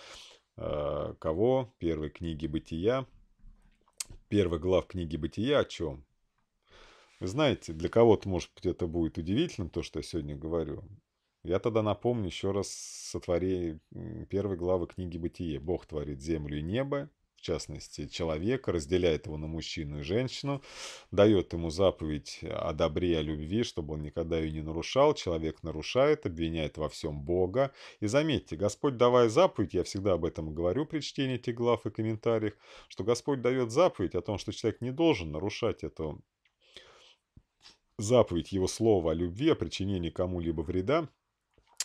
э, кого? Первой книги Бытия. Первый глав книги Бытия о чем? Вы знаете, для кого-то, может быть, это будет удивительным, то, что я сегодня говорю. Я тогда напомню еще раз сотвори первой главы книги «Бытие». Бог творит землю и небо, в частности, человека, разделяет его на мужчину и женщину, дает ему заповедь о добре и о любви, чтобы он никогда ее не нарушал. Человек нарушает, обвиняет во всем Бога. И заметьте, Господь, давая заповедь, я всегда об этом говорю при чтении этих глав и комментариях, что Господь дает заповедь о том, что человек не должен нарушать эту заповедь, его слова о любви, о причинении кому-либо вреда –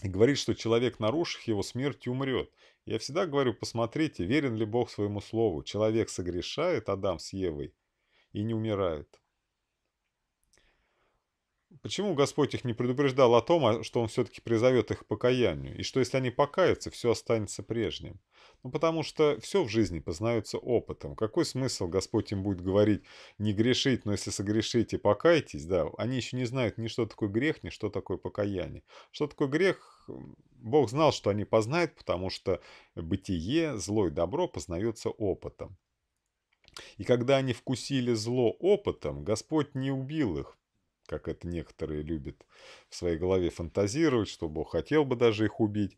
и говорит, что человек, нарушив его смерть, умрет. Я всегда говорю, посмотрите, верен ли Бог своему слову. Человек согрешает, Адам с Евой, и не умирает. Почему Господь их не предупреждал о том, а что Он все-таки призовет их к покаянию, и что если они покаятся, все останется прежним? Ну, потому что все в жизни познается опытом. Какой смысл Господь им будет говорить «не грешить, но если согрешите, покайтесь», да, они еще не знают ни что такое грех, ни что такое покаяние. Что такое грех, Бог знал, что они познают, потому что бытие, зло и добро познается опытом. И когда они вкусили зло опытом, Господь не убил их, как это некоторые любят в своей голове фантазировать, что Бог хотел бы даже их убить.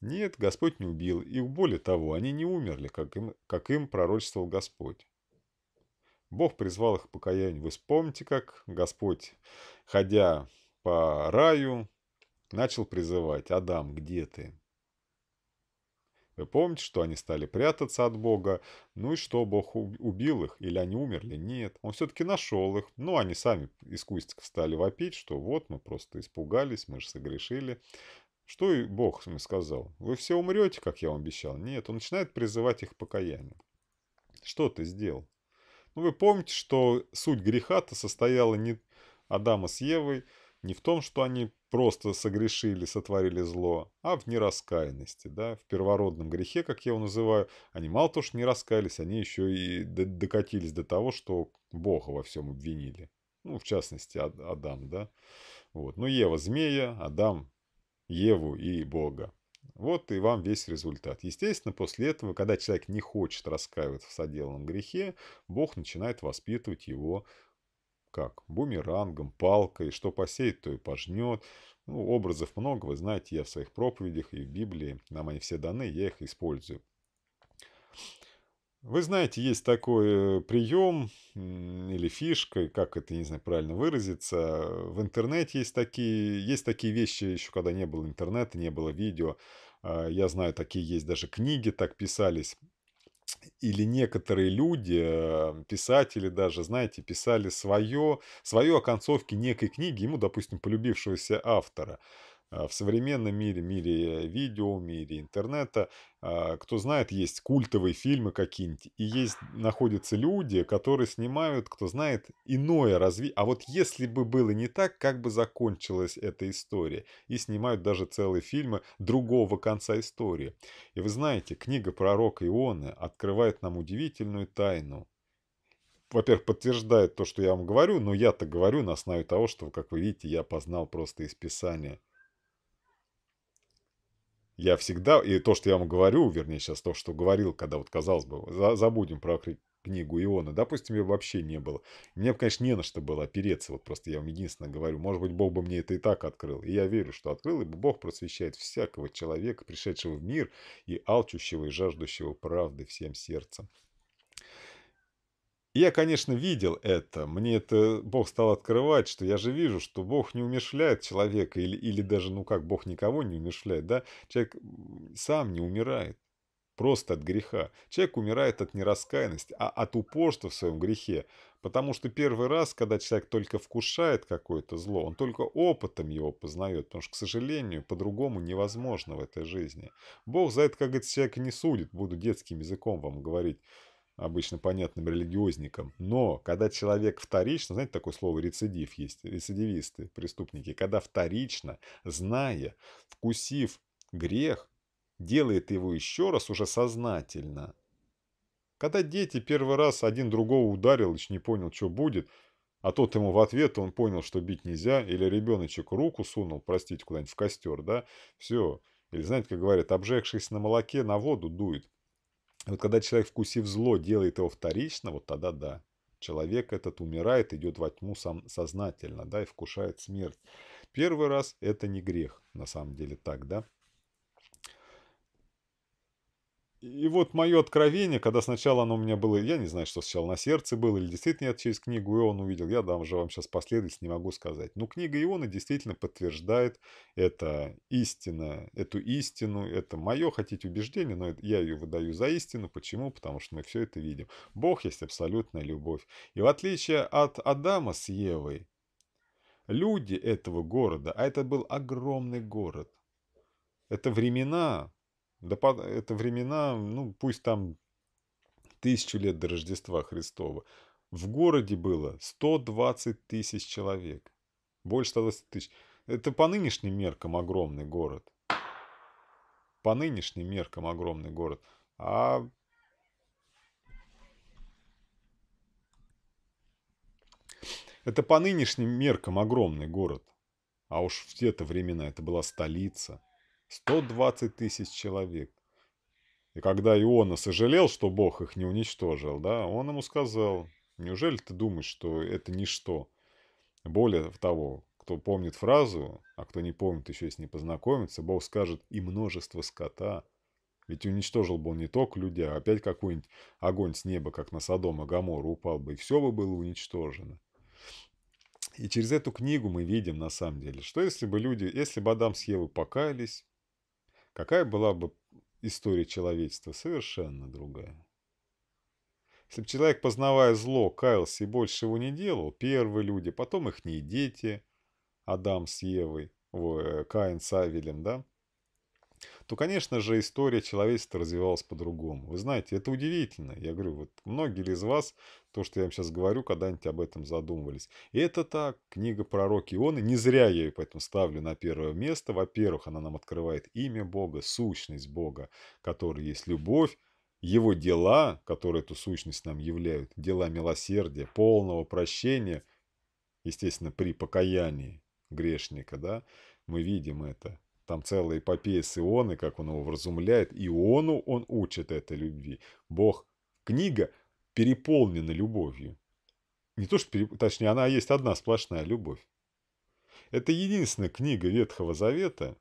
Нет, Господь не убил и Более того, они не умерли, как им, как им пророчествовал Господь. Бог призвал их к покаянию. Вы вспомните, как Господь, ходя по раю, начал призывать «Адам, где ты?» Вы помните, что они стали прятаться от Бога? Ну и что, Бог убил их? Или они умерли? Нет. Он все-таки нашел их. Ну, они сами из кустиков стали вопить, что вот, мы просто испугались, мы же согрешили. Что и Бог мне сказал? Вы все умрете, как я вам обещал? Нет. Он начинает призывать их к покаянию. Что ты сделал? Ну, вы помните, что суть греха-то состояла не Адама с Евой, не в том, что они просто согрешили, сотворили зло, а в нераскаянности, да, в первородном грехе, как я его называю, они мало того, что не раскаялись, они еще и докатились до того, что Бога во всем обвинили. Ну, в частности, Адам, да. Вот. Ну, Ева – змея, Адам – Еву и Бога. Вот и вам весь результат. Естественно, после этого, когда человек не хочет раскаиваться в соделанном грехе, Бог начинает воспитывать его как бумерангом, палкой, что посеет, то и пожнет. Ну, образов много, вы знаете, я в своих проповедях и в Библии, нам они все даны, я их использую. Вы знаете, есть такой э, прием или фишка, как это, не знаю, правильно выразиться. В интернете есть такие, есть такие вещи, еще когда не было интернета, не было видео. А, я знаю, такие есть даже книги, так писались или некоторые люди, э, писатели даже, знаете, писали свое, свое о концовке некой книги, ему, допустим, полюбившегося автора. А, в современном мире, мире э, видео, мире интернета, а, кто знает, есть культовые фильмы какие-нибудь, и есть, находятся люди, которые снимают, кто знает, иное развитие. А вот если бы было не так, как бы закончилась эта история? И снимают даже целые фильмы другого конца истории. И вы знаете, книга пророка Ионы открывает нам удивительную тайну во-первых, подтверждает то, что я вам говорю, но я-то говорю на основе того, что, как вы видите, я познал просто из Писания. Я всегда, и то, что я вам говорю, вернее, сейчас то, что говорил, когда вот, казалось бы, за, забудем про книгу Иона, допустим, ее вообще не было. Мне, конечно, не на что было опереться, вот просто я вам единственное говорю, может быть, Бог бы мне это и так открыл. И я верю, что открыл, ибо Бог просвещает всякого человека, пришедшего в мир и алчущего и жаждущего правды всем сердцем. Я, конечно, видел это. Мне это Бог стал открывать, что я же вижу, что Бог не умешляет человека, или, или даже, ну как, Бог никого не умешляет, да? Человек сам не умирает. Просто от греха. Человек умирает от нераскаянности, а от упорства в своем грехе. Потому что первый раз, когда человек только вкушает какое-то зло, он только опытом его познает, потому что, к сожалению, по-другому невозможно в этой жизни. Бог за это, как говорится, человек не судит, буду детским языком вам говорить обычно понятным религиозникам. Но когда человек вторично, знаете, такое слово рецидив есть, рецидивисты, преступники, когда вторично, зная, вкусив грех, делает его еще раз уже сознательно. Когда дети первый раз один другого ударил, еще не понял, что будет, а тот ему в ответ, он понял, что бить нельзя, или ребеночек руку сунул, простите, куда-нибудь в костер, да, все. Или знаете, как говорят, обжегшись на молоке, на воду дует. Вот когда человек, вкусив зло, делает его вторично, вот тогда да. Человек этот умирает, идет во тьму сам сознательно, да, и вкушает смерть. Первый раз это не грех, на самом деле так, да. И вот мое откровение, когда сначала оно у меня было, я не знаю, что сначала на сердце было, или действительно я через книгу Иона увидел, я даже вам сейчас последовательно не могу сказать. Но книга Иона действительно подтверждает это истина, эту истину, это мое, хотите, убеждение, но я ее выдаю за истину. Почему? Потому что мы все это видим. Бог есть абсолютная любовь. И в отличие от Адама с Евой, люди этого города, а это был огромный город, это времена, да это времена, ну пусть там тысячу лет до Рождества Христова. В городе было 120 тысяч человек. Больше 120 тысяч. Это по нынешним меркам огромный город. По нынешним меркам огромный город. А Это по нынешним меркам огромный город. А уж в те-то времена это была столица. 120 тысяч человек. И когда Иона сожалел, что Бог их не уничтожил, да, он ему сказал, неужели ты думаешь, что это ничто? Более того, кто помнит фразу, а кто не помнит, еще если не познакомится, Бог скажет «и множество скота». Ведь уничтожил бы он не только людей, а опять какой-нибудь огонь с неба, как на Содом и Гамору упал бы, и все бы было уничтожено. И через эту книгу мы видим, на самом деле, что если бы люди, если бы Адам с Евой покаялись, какая была бы история человечества? Совершенно другая. Если бы человек, познавая зло, каялся и больше его не делал, первые люди, потом их не дети, Адам с Евой, э, Каин с Авелем, да, то, конечно же, история человечества развивалась по-другому. Вы знаете, это удивительно. Я говорю, вот многие из вас, то, что я вам сейчас говорю, когда-нибудь об этом задумывались. это так, книга пророки Ионы, не зря я ее поэтому ставлю на первое место. Во-первых, она нам открывает имя Бога, сущность Бога, который есть любовь, его дела, которые эту сущность нам являют, дела милосердия, полного прощения, естественно, при покаянии грешника, да, мы видим это. Там целая эпопея с Ионой, как он его вразумляет. Иону он учит этой любви. Бог, книга переполнена любовью. Не то, что переп... точнее, она есть одна сплошная любовь. Это единственная книга Ветхого Завета,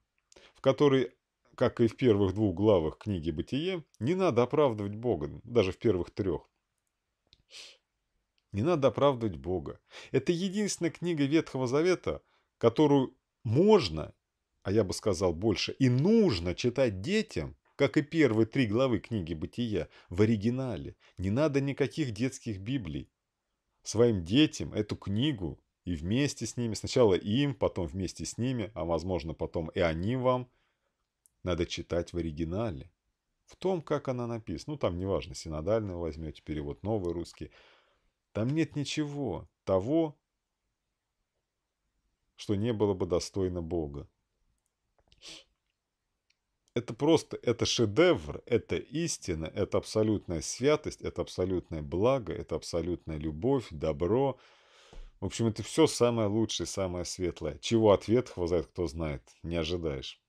в которой, как и в первых двух главах книги «Бытие», не надо оправдывать Бога, даже в первых трех. Не надо оправдывать Бога. Это единственная книга Ветхого Завета, которую можно а я бы сказал больше, и нужно читать детям, как и первые три главы книги «Бытия», в оригинале. Не надо никаких детских библий. Своим детям эту книгу и вместе с ними, сначала им, потом вместе с ними, а возможно потом и они вам, надо читать в оригинале. В том, как она написана. Ну, там неважно, синодальный возьмете, перевод новый русский. Там нет ничего того, что не было бы достойно Бога это просто, это шедевр, это истина, это абсолютная святость, это абсолютное благо, это абсолютная любовь, добро. В общем, это все самое лучшее, самое светлое. Чего ответ ветхого кто знает, не ожидаешь.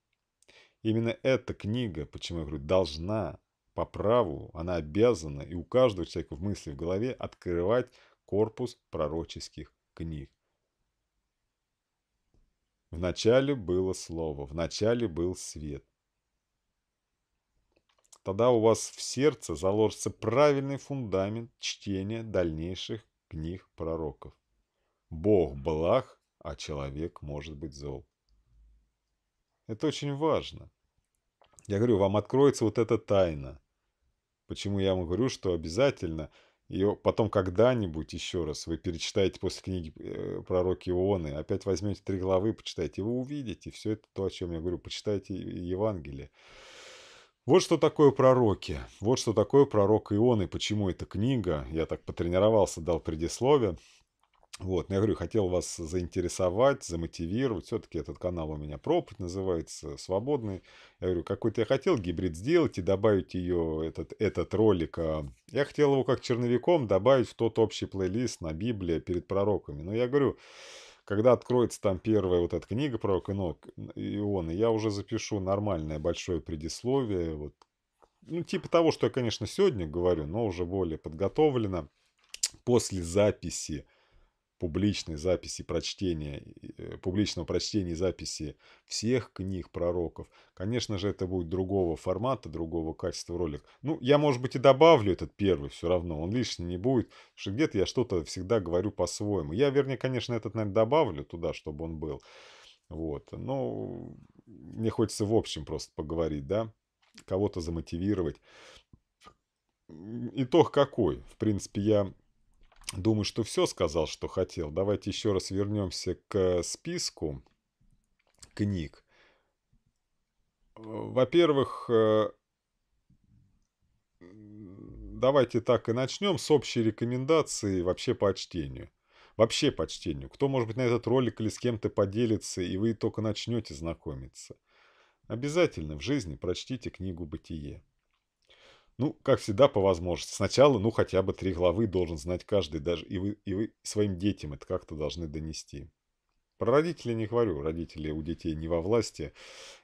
Именно эта книга, почему я говорю, должна по праву, она обязана, и у каждого человека в мысли, в голове открывать корпус пророческих книг. В начале было слово, в начале был свет. Тогда у вас в сердце заложится правильный фундамент чтения дальнейших книг пророков. Бог благ, а человек может быть зол. Это очень важно. Я говорю, вам откроется вот эта тайна. Почему я вам говорю, что обязательно и потом когда-нибудь еще раз вы перечитаете после книги пророк э, пророки Ионы, опять возьмете три главы, почитайте, и вы увидите все это то, о чем я говорю, почитайте Евангелие. Вот что такое пророки, вот что такое пророк Ион и почему эта книга, я так потренировался, дал предисловие, вот, я говорю, хотел вас заинтересовать, замотивировать. Все-таки этот канал у меня пропасть называется, свободный. Я говорю, какой-то я хотел гибрид сделать и добавить ее, этот, этот ролик. А я хотел его как черновиком добавить в тот общий плейлист на Библии перед пророками. Но я говорю, когда откроется там первая вот эта книга про Кинок Иона, я уже запишу нормальное большое предисловие, вот, ну, типа того, что я, конечно, сегодня говорю, но уже более подготовлено после записи публичной записи прочтения, э, публичного прочтения и записи всех книг пророков. Конечно же, это будет другого формата, другого качества ролик. Ну, я, может быть, и добавлю этот первый все равно, он лишний не будет, потому что где-то я что-то всегда говорю по-своему. Я, вернее, конечно, этот, наверное, добавлю туда, чтобы он был. Вот, но ну, мне хочется в общем просто поговорить, да, кого-то замотивировать. Итог какой? В принципе, я Думаю, что все сказал, что хотел. Давайте еще раз вернемся к списку книг. Э, во-первых, э, давайте так и начнем с общей рекомендации вообще по чтению. Вообще по чтению. Кто, может быть, на этот ролик или с кем-то поделится, и вы только начнете знакомиться. Обязательно в жизни прочтите книгу «Бытие». Ну, как всегда, по возможности. Сначала, ну, хотя бы три главы должен знать каждый, даже и вы, и вы своим детям это как-то должны донести. Про родителей не говорю, родители у детей не во власти,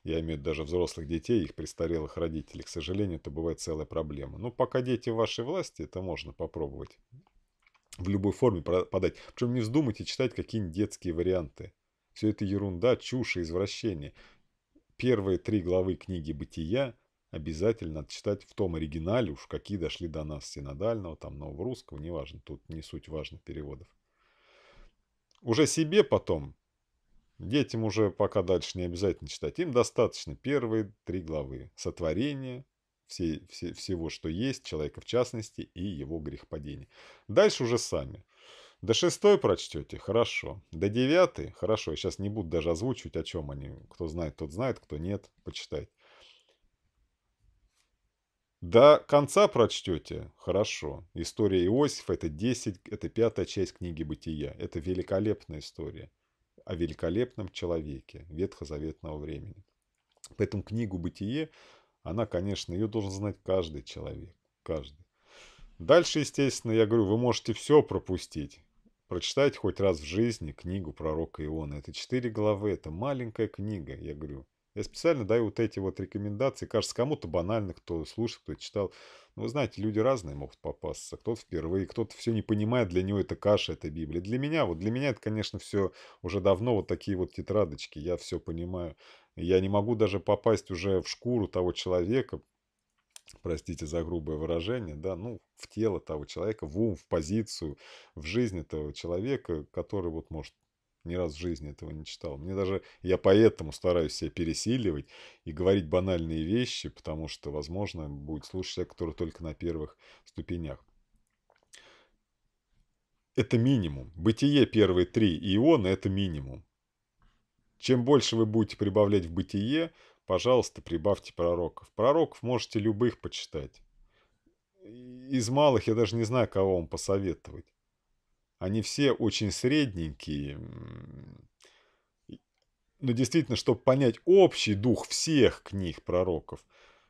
я имею в виду даже взрослых детей, их престарелых родителей, к сожалению, это бывает целая проблема. Но ну, пока дети в вашей власти, это можно попробовать в любой форме подать. Причем не вздумайте читать какие-нибудь детские варианты. Все это ерунда, чушь и извращение. Первые три главы книги «Бытия» обязательно читать в том оригинале, уж какие дошли до нас, синодального, там, нового русского, неважно, тут не суть важных переводов. Уже себе потом, детям уже пока дальше не обязательно читать, им достаточно первые три главы. Сотворение, все, все, всего, что есть, человека в частности, и его грехопадение. Дальше уже сами. До шестой прочтете? Хорошо. До девятой? Хорошо. Я сейчас не буду даже озвучивать, о чем они. Кто знает, тот знает, кто нет, почитайте. До конца прочтете? Хорошо. История Иосифа – это 10, это пятая часть книги «Бытия». Это великолепная история о великолепном человеке ветхозаветного времени. Поэтому книгу «Бытие», она, конечно, ее должен знать каждый человек. Каждый. Дальше, естественно, я говорю, вы можете все пропустить. Прочитать хоть раз в жизни книгу пророка Иона. Это четыре главы, это маленькая книга, я говорю. Я специально даю вот эти вот рекомендации, кажется, кому-то банальных, кто слушал, кто читал. Но ну, вы знаете, люди разные могут попасться. Кто-то впервые, кто-то все не понимает, для него это каша, это Библия. Для меня, вот для меня это, конечно, все уже давно вот такие вот тетрадочки, я все понимаю. Я не могу даже попасть уже в шкуру того человека, простите за грубое выражение, да, ну, в тело того человека, в ум, в позицию, в жизнь этого человека, который вот может ни разу в жизни этого не читал. Мне даже, я поэтому стараюсь себя пересиливать и говорить банальные вещи, потому что, возможно, будет слушать человек, который только на первых ступенях. Это минимум. Бытие первые три иона – это минимум. Чем больше вы будете прибавлять в бытие, пожалуйста, прибавьте пророков. Пророков можете любых почитать. Из малых я даже не знаю, кого вам посоветовать. Они все очень средненькие. Но ну, действительно, чтобы понять общий дух всех книг пророков,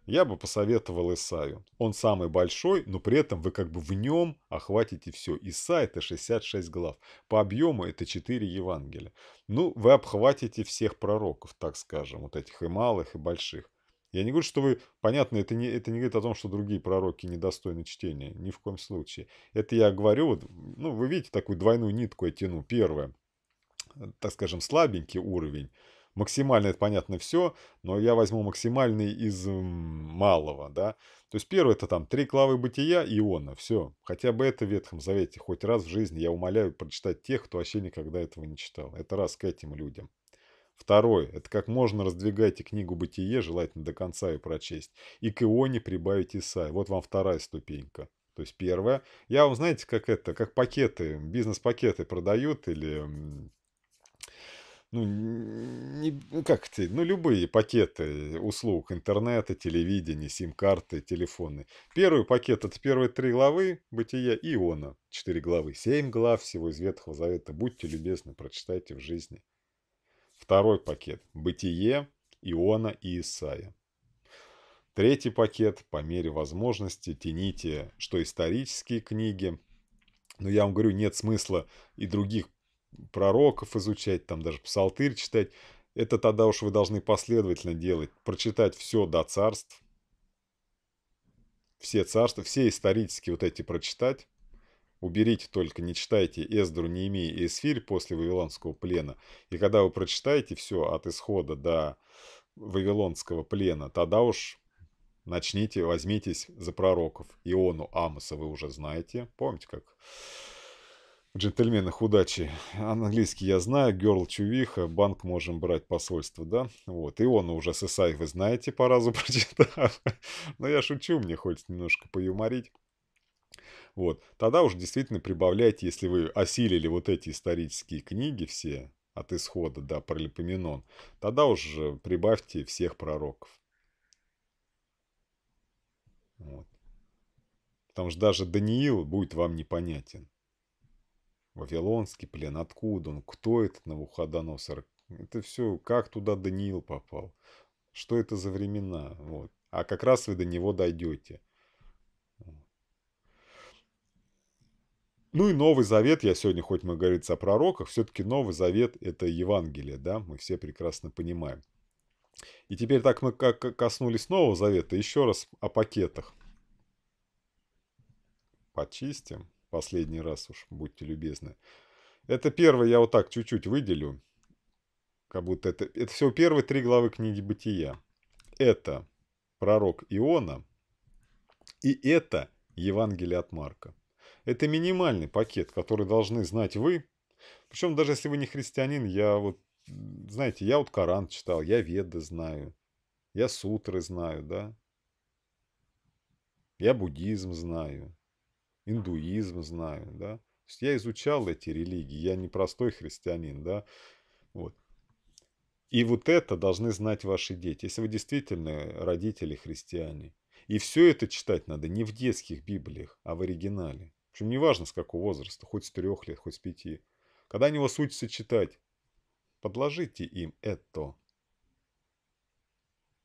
я бы посоветовал Исаю. Он самый большой, но при этом вы как бы в нем охватите все. Иса это 66 глав. По объему это 4 Евангелия. Ну, вы обхватите всех пророков, так скажем, вот этих и малых, и больших. Я не говорю, что вы... Понятно, это не, это не говорит о том, что другие пророки недостойны чтения. Ни в коем случае. Это я говорю, вот, ну, вы видите, такую двойную нитку я тяну. Первое, э, так скажем, слабенький уровень. Максимально это понятно все, но я возьму максимальный из малого, да. То есть первое это там три главы бытия Иона, все. Хотя бы это в Ветхом Завете хоть раз в жизни, я умоляю прочитать тех, кто вообще никогда этого не читал. Это раз к этим людям. Второе – это как можно раздвигайте книгу «Бытие», желательно до конца ее прочесть, и к Ионе прибавить Исай. Вот вам вторая ступенька. То есть первое. Я вам, знаете, как это, как пакеты, бизнес-пакеты продают или ну, не, ну, как ты, ну, любые пакеты услуг интернета, телевидения, сим-карты, телефоны. Первый пакет – это первые три главы «Бытия» и «Иона». Четыре главы, семь глав всего из Ветхого Завета. Будьте любезны, прочитайте в жизни. Второй пакет – «Бытие», «Иона» и «Исайя». Третий пакет – по мере возможности тяните, что исторические книги. Но я вам говорю, нет смысла и других пророков изучать, там даже псалтырь читать. Это тогда уж вы должны последовательно делать. Прочитать все до царств. Все царства, все исторические вот эти прочитать. Уберите только, не читайте Эздру, Неемии и Эсфирь после Вавилонского плена. И когда вы прочитаете все от исхода до Вавилонского плена, тогда уж начните, возьмитесь за пророков. Иону Амоса вы уже знаете. Помните, как в джентльменах удачи. Английский я знаю, Герл Чувиха, банк можем брать посольство, да? Вот, и он уже с Исаи, вы знаете, по разу прочитал. Но я шучу, мне хочется немножко поюморить. Вот. Тогда уж действительно прибавляйте, если вы осилили вот эти исторические книги все, от исхода, да, про тогда уже прибавьте всех пророков. Вот. Потому что даже Даниил будет вам непонятен. Вавилонский плен, откуда он, кто этот Навуходоносор, это все, как туда Даниил попал, что это за времена, вот. А как раз вы до него дойдете. Ну и Новый Завет, я сегодня, хоть мы говорим о пророках, все-таки Новый Завет – это Евангелие, да, мы все прекрасно понимаем. И теперь так мы как коснулись Нового Завета, еще раз о пакетах. Почистим, последний раз уж, будьте любезны. Это первое я вот так чуть-чуть выделю, как будто это, это всего первые три главы книги Бытия. Это пророк Иона, и это Евангелие от Марка. Это минимальный пакет, который должны знать вы. Причем даже если вы не христианин, я вот, знаете, я вот Коран читал, я Веды знаю, я Сутры знаю, да. Я буддизм знаю, индуизм знаю, да. То есть я изучал эти религии, я не простой христианин, да. Вот. И вот это должны знать ваши дети, если вы действительно родители христиане. И все это читать надо не в детских библиях, а в оригинале. Причем неважно, с какого возраста, хоть с трех лет, хоть с пяти. Когда они вас учатся читать, подложите им это.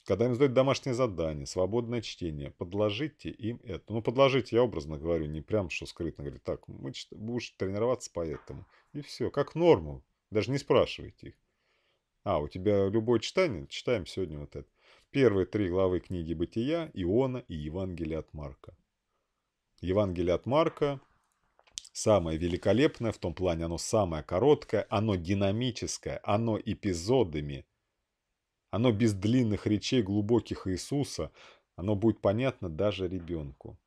Когда им задают домашнее задание, свободное чтение, подложите им это. Ну, подложите, я образно говорю, не прям что скрытно. Говорю, так, мы будешь тренироваться по этому. И все, как норму. Даже не спрашивайте их. А, у тебя любое читание? Читаем сегодня вот это. Первые три главы книги «Бытия», «Иона» и «Евангелие от Марка». Евангелие от Марка самое великолепное, в том плане оно самое короткое, оно динамическое, оно эпизодами. Оно без длинных речей глубоких Иисуса, оно будет понятно даже ребенку.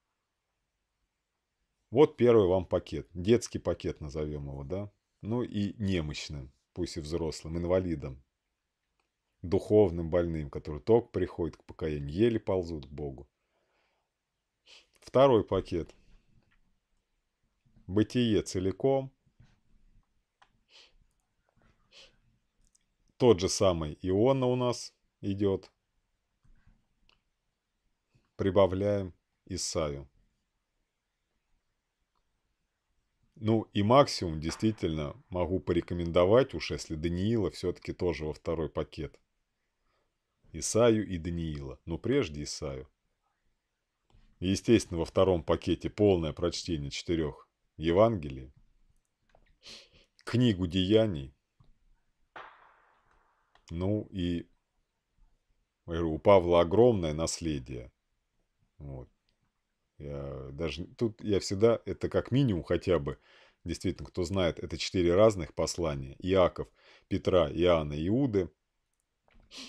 Вот первый вам пакет, детский пакет назовем его, да? Ну и немощным, пусть и взрослым, инвалидам, духовным больным, которые только приходят к покаянию, еле ползут к Богу. Второй пакет. Бытие целиком. Тот же самый иона у нас идет. Прибавляем Исаю. Ну и максимум действительно могу порекомендовать уж, если Даниила все-таки тоже во второй пакет. Исаю и Даниила. Но прежде Исаю. Естественно, во втором пакете полное прочтение четырех Евангелий, книгу деяний, ну и у Павла огромное наследие. Вот. Я даже тут я всегда, это как минимум хотя бы, действительно, кто знает, это четыре разных послания. Иаков, Петра, Иоанна, Иуды.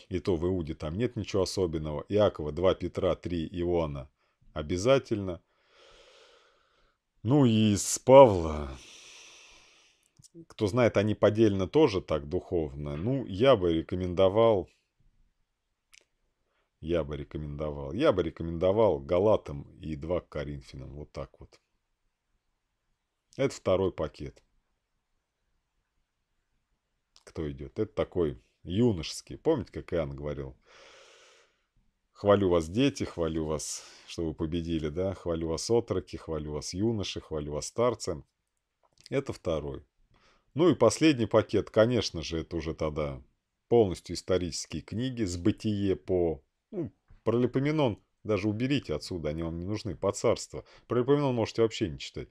И то в Иуде там нет ничего особенного. Иакова, два, Петра, три, Иоанна, Обязательно. Ну и с Павла... Кто знает, они поддельно тоже так духовно. Ну, я бы рекомендовал... Я бы рекомендовал. Я бы рекомендовал Галатам и 2 Коринфянам. Вот так вот. Это второй пакет. Кто идет? Это такой юношеский. Помните, как Иоанн говорил? Хвалю вас, дети, хвалю вас, что вы победили, да, хвалю вас, отроки, хвалю вас, юноши, хвалю вас, старцы. Это второй. Ну и последний пакет, конечно же, это уже тогда полностью исторические книги с бытие по... Ну, про даже уберите отсюда, они вам не нужны, по царство. Про можете вообще не читать.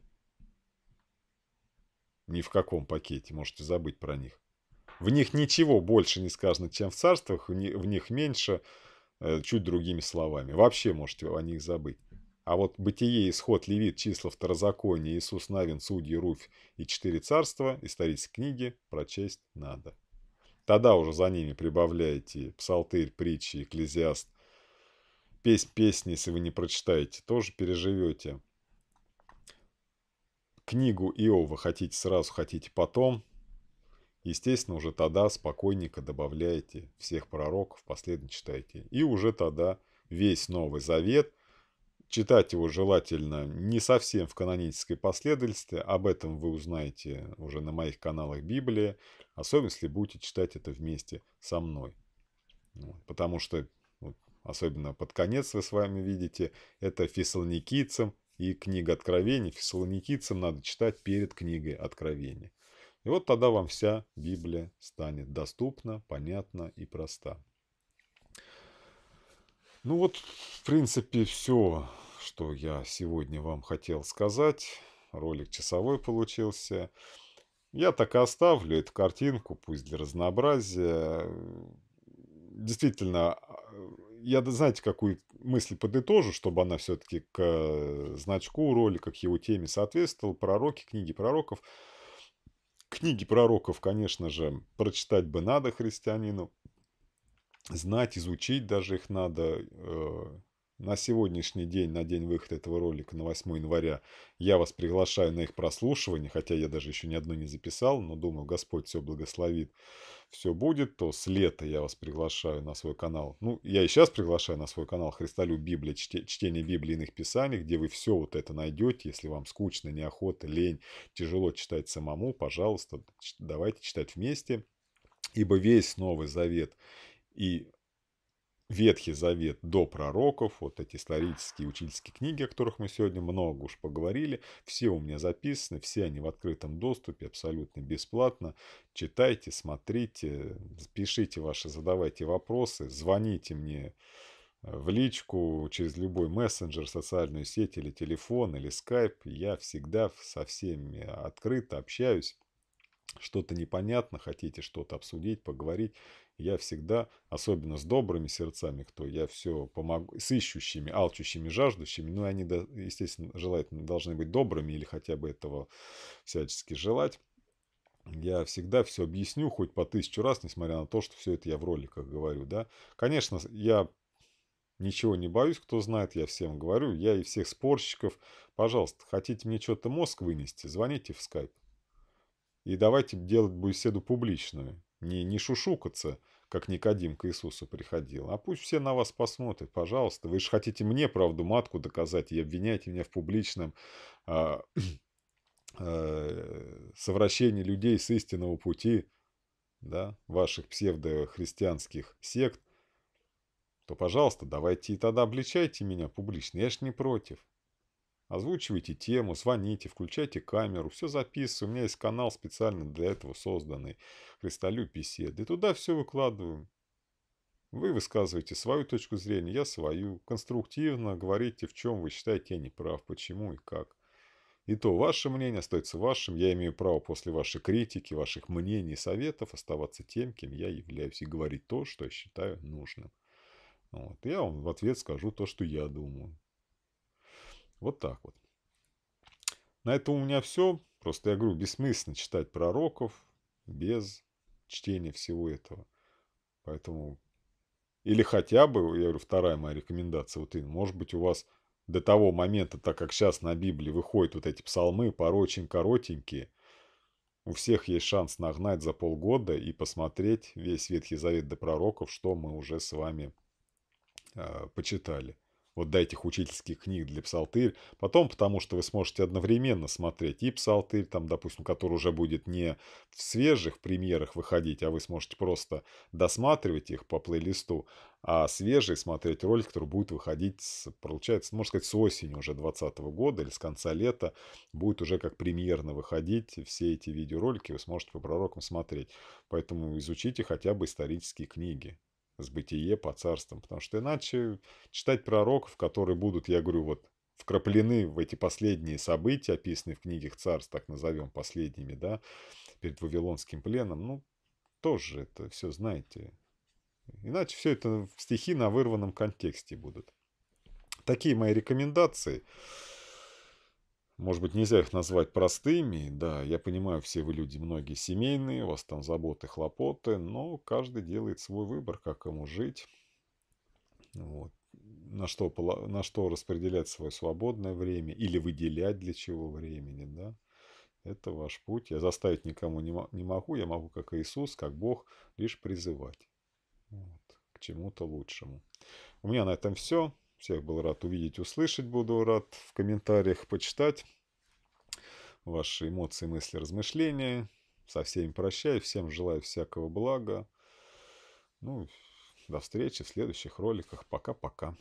Ни в каком пакете, можете забыть про них. В них ничего больше не сказано, чем в царствах, в них меньше. Э, чуть другими словами. Вообще можете о них забыть. А вот Бытие, Исход, Левит, Числа, Второзаконие, Иисус Навин, Судьи, Руфь и Четыре Царства исторические книги прочесть надо. Тогда уже за ними прибавляете Псалтырь, Притчи, Экклезиаст, Песнь, Песни, если вы не прочитаете, тоже переживете. Книгу Иова хотите сразу, хотите потом, Естественно, уже тогда спокойненько добавляете всех пророков, последний читаете, И уже тогда весь Новый Завет, читать его желательно не совсем в канонической последовательности, об этом вы узнаете уже на моих каналах Библии, особенно если будете читать это вместе со мной. Потому что, особенно под конец вы с вами видите, это фессалоникийцам и книга Откровений. Фессалоникийцам надо читать перед книгой Откровений. И вот тогда вам вся Библия станет доступна, понятна и проста. Ну вот, в принципе, все, что я сегодня вам хотел сказать. Ролик часовой получился. Я так и оставлю эту картинку, пусть для разнообразия. Действительно, я, знаете, какую мысль подытожу, чтобы она все-таки к э, значку ролика, к его теме соответствовала. Пророки, книги пророков – Книги пророков, конечно же, прочитать бы надо христианину, знать, изучить даже их надо, э, на сегодняшний день, на день выхода этого ролика, на 8 января, я вас приглашаю на их прослушивание, хотя я даже еще ни одно не записал, но думаю, Господь все благословит, все будет, то с лета я вас приглашаю на свой канал. Ну, я и сейчас приглашаю на свой канал Христолюб Библия, чтение Библии иных писаний, где вы все вот это найдете. Если вам скучно, неохота, лень, тяжело читать самому, пожалуйста, давайте читать вместе. Ибо весь Новый Завет и Ветхий Завет до пророков, вот эти исторические учительские книги, о которых мы сегодня много уж поговорили, все у меня записаны, все они в открытом доступе, абсолютно бесплатно. Читайте, смотрите, пишите ваши, задавайте вопросы, звоните мне э, в личку, через любой мессенджер, социальную сеть или телефон, или скайп. Я всегда со всеми открыто общаюсь что-то непонятно, хотите что-то обсудить, поговорить, я всегда, особенно с добрыми сердцами, кто я все помогу, с ищущими, алчущими, жаждущими, ну, они, естественно, желательно должны быть добрыми или хотя бы этого всячески желать. Я всегда все объясню хоть по тысячу раз, несмотря на то, что все это я в роликах говорю, да. Конечно, я ничего не боюсь, кто знает, я всем говорю, я и всех спорщиков. Пожалуйста, хотите мне что-то мозг вынести, звоните в скайп. И давайте делать беседу публичную. Не, не шушукаться, как Никодим к Иисусу приходил, а пусть все на вас посмотрят, пожалуйста. Вы же хотите мне правду матку доказать и обвиняйте меня в публичном э, э, совращении людей с истинного пути, да, ваших псевдохристианских сект, то, пожалуйста, давайте и тогда обличайте меня публично, я ж не против. Озвучивайте тему, звоните, включайте камеру, все записываю. У меня есть канал специально для этого созданный. Христолю беседы. И туда все выкладываю. Вы высказываете свою точку зрения, я свою. Конструктивно говорите, в чем вы считаете я не прав, почему и как. И то ваше мнение остается вашим. Я имею право после вашей критики, ваших мнений и советов оставаться тем, кем я являюсь, и говорить то, что я считаю нужным. Вот. Я вам в ответ скажу то, что я думаю. Вот так вот. На этом у меня все. Просто я говорю, бессмысленно читать пророков без чтения всего этого. Поэтому, или хотя бы, я говорю, вторая моя рекомендация, вот и может быть, у вас до того момента, так как сейчас на Библии выходят вот эти псалмы, порой очень коротенькие, у всех есть шанс нагнать за полгода и посмотреть весь Ветхий Завет до пророков, что мы уже с вами э, почитали вот до этих учительских книг для псалтырь, потом потому что вы сможете одновременно смотреть и псалтырь, там, допустим, который уже будет не в свежих премьерах выходить, а вы сможете просто досматривать их по плейлисту, а свежий смотреть ролик, который будет выходить, с, получается, можно сказать, с осени уже 2020 года или с конца лета, будет уже как премьерно выходить все эти видеоролики, вы сможете по пророкам смотреть. Поэтому изучите хотя бы исторические книги с бытие по царствам. Потому что иначе читать пророков, которые будут, я говорю, вот вкраплены в эти последние события, описанные в книгах царств, так назовем последними, да, перед Вавилонским пленом, ну, тоже это все знаете. Иначе все это стихи на вырванном контексте будут. Такие мои рекомендации. Может быть, нельзя их назвать простыми, да, я понимаю, все вы люди многие семейные, у вас там заботы, хлопоты, но каждый делает свой выбор, как ему жить, вот. на, что, на что распределять свое свободное время или выделять для чего времени, да. Это ваш путь. Я заставить никому не, не могу, я могу, как Иисус, как Бог, лишь призывать вот, к чему-то лучшему. У меня на этом все. Всех был рад увидеть, услышать. Буду рад в комментариях почитать ваши эмоции, мысли, размышления. Со всеми прощаю, всем желаю всякого блага. Ну, до встречи в следующих роликах. Пока-пока.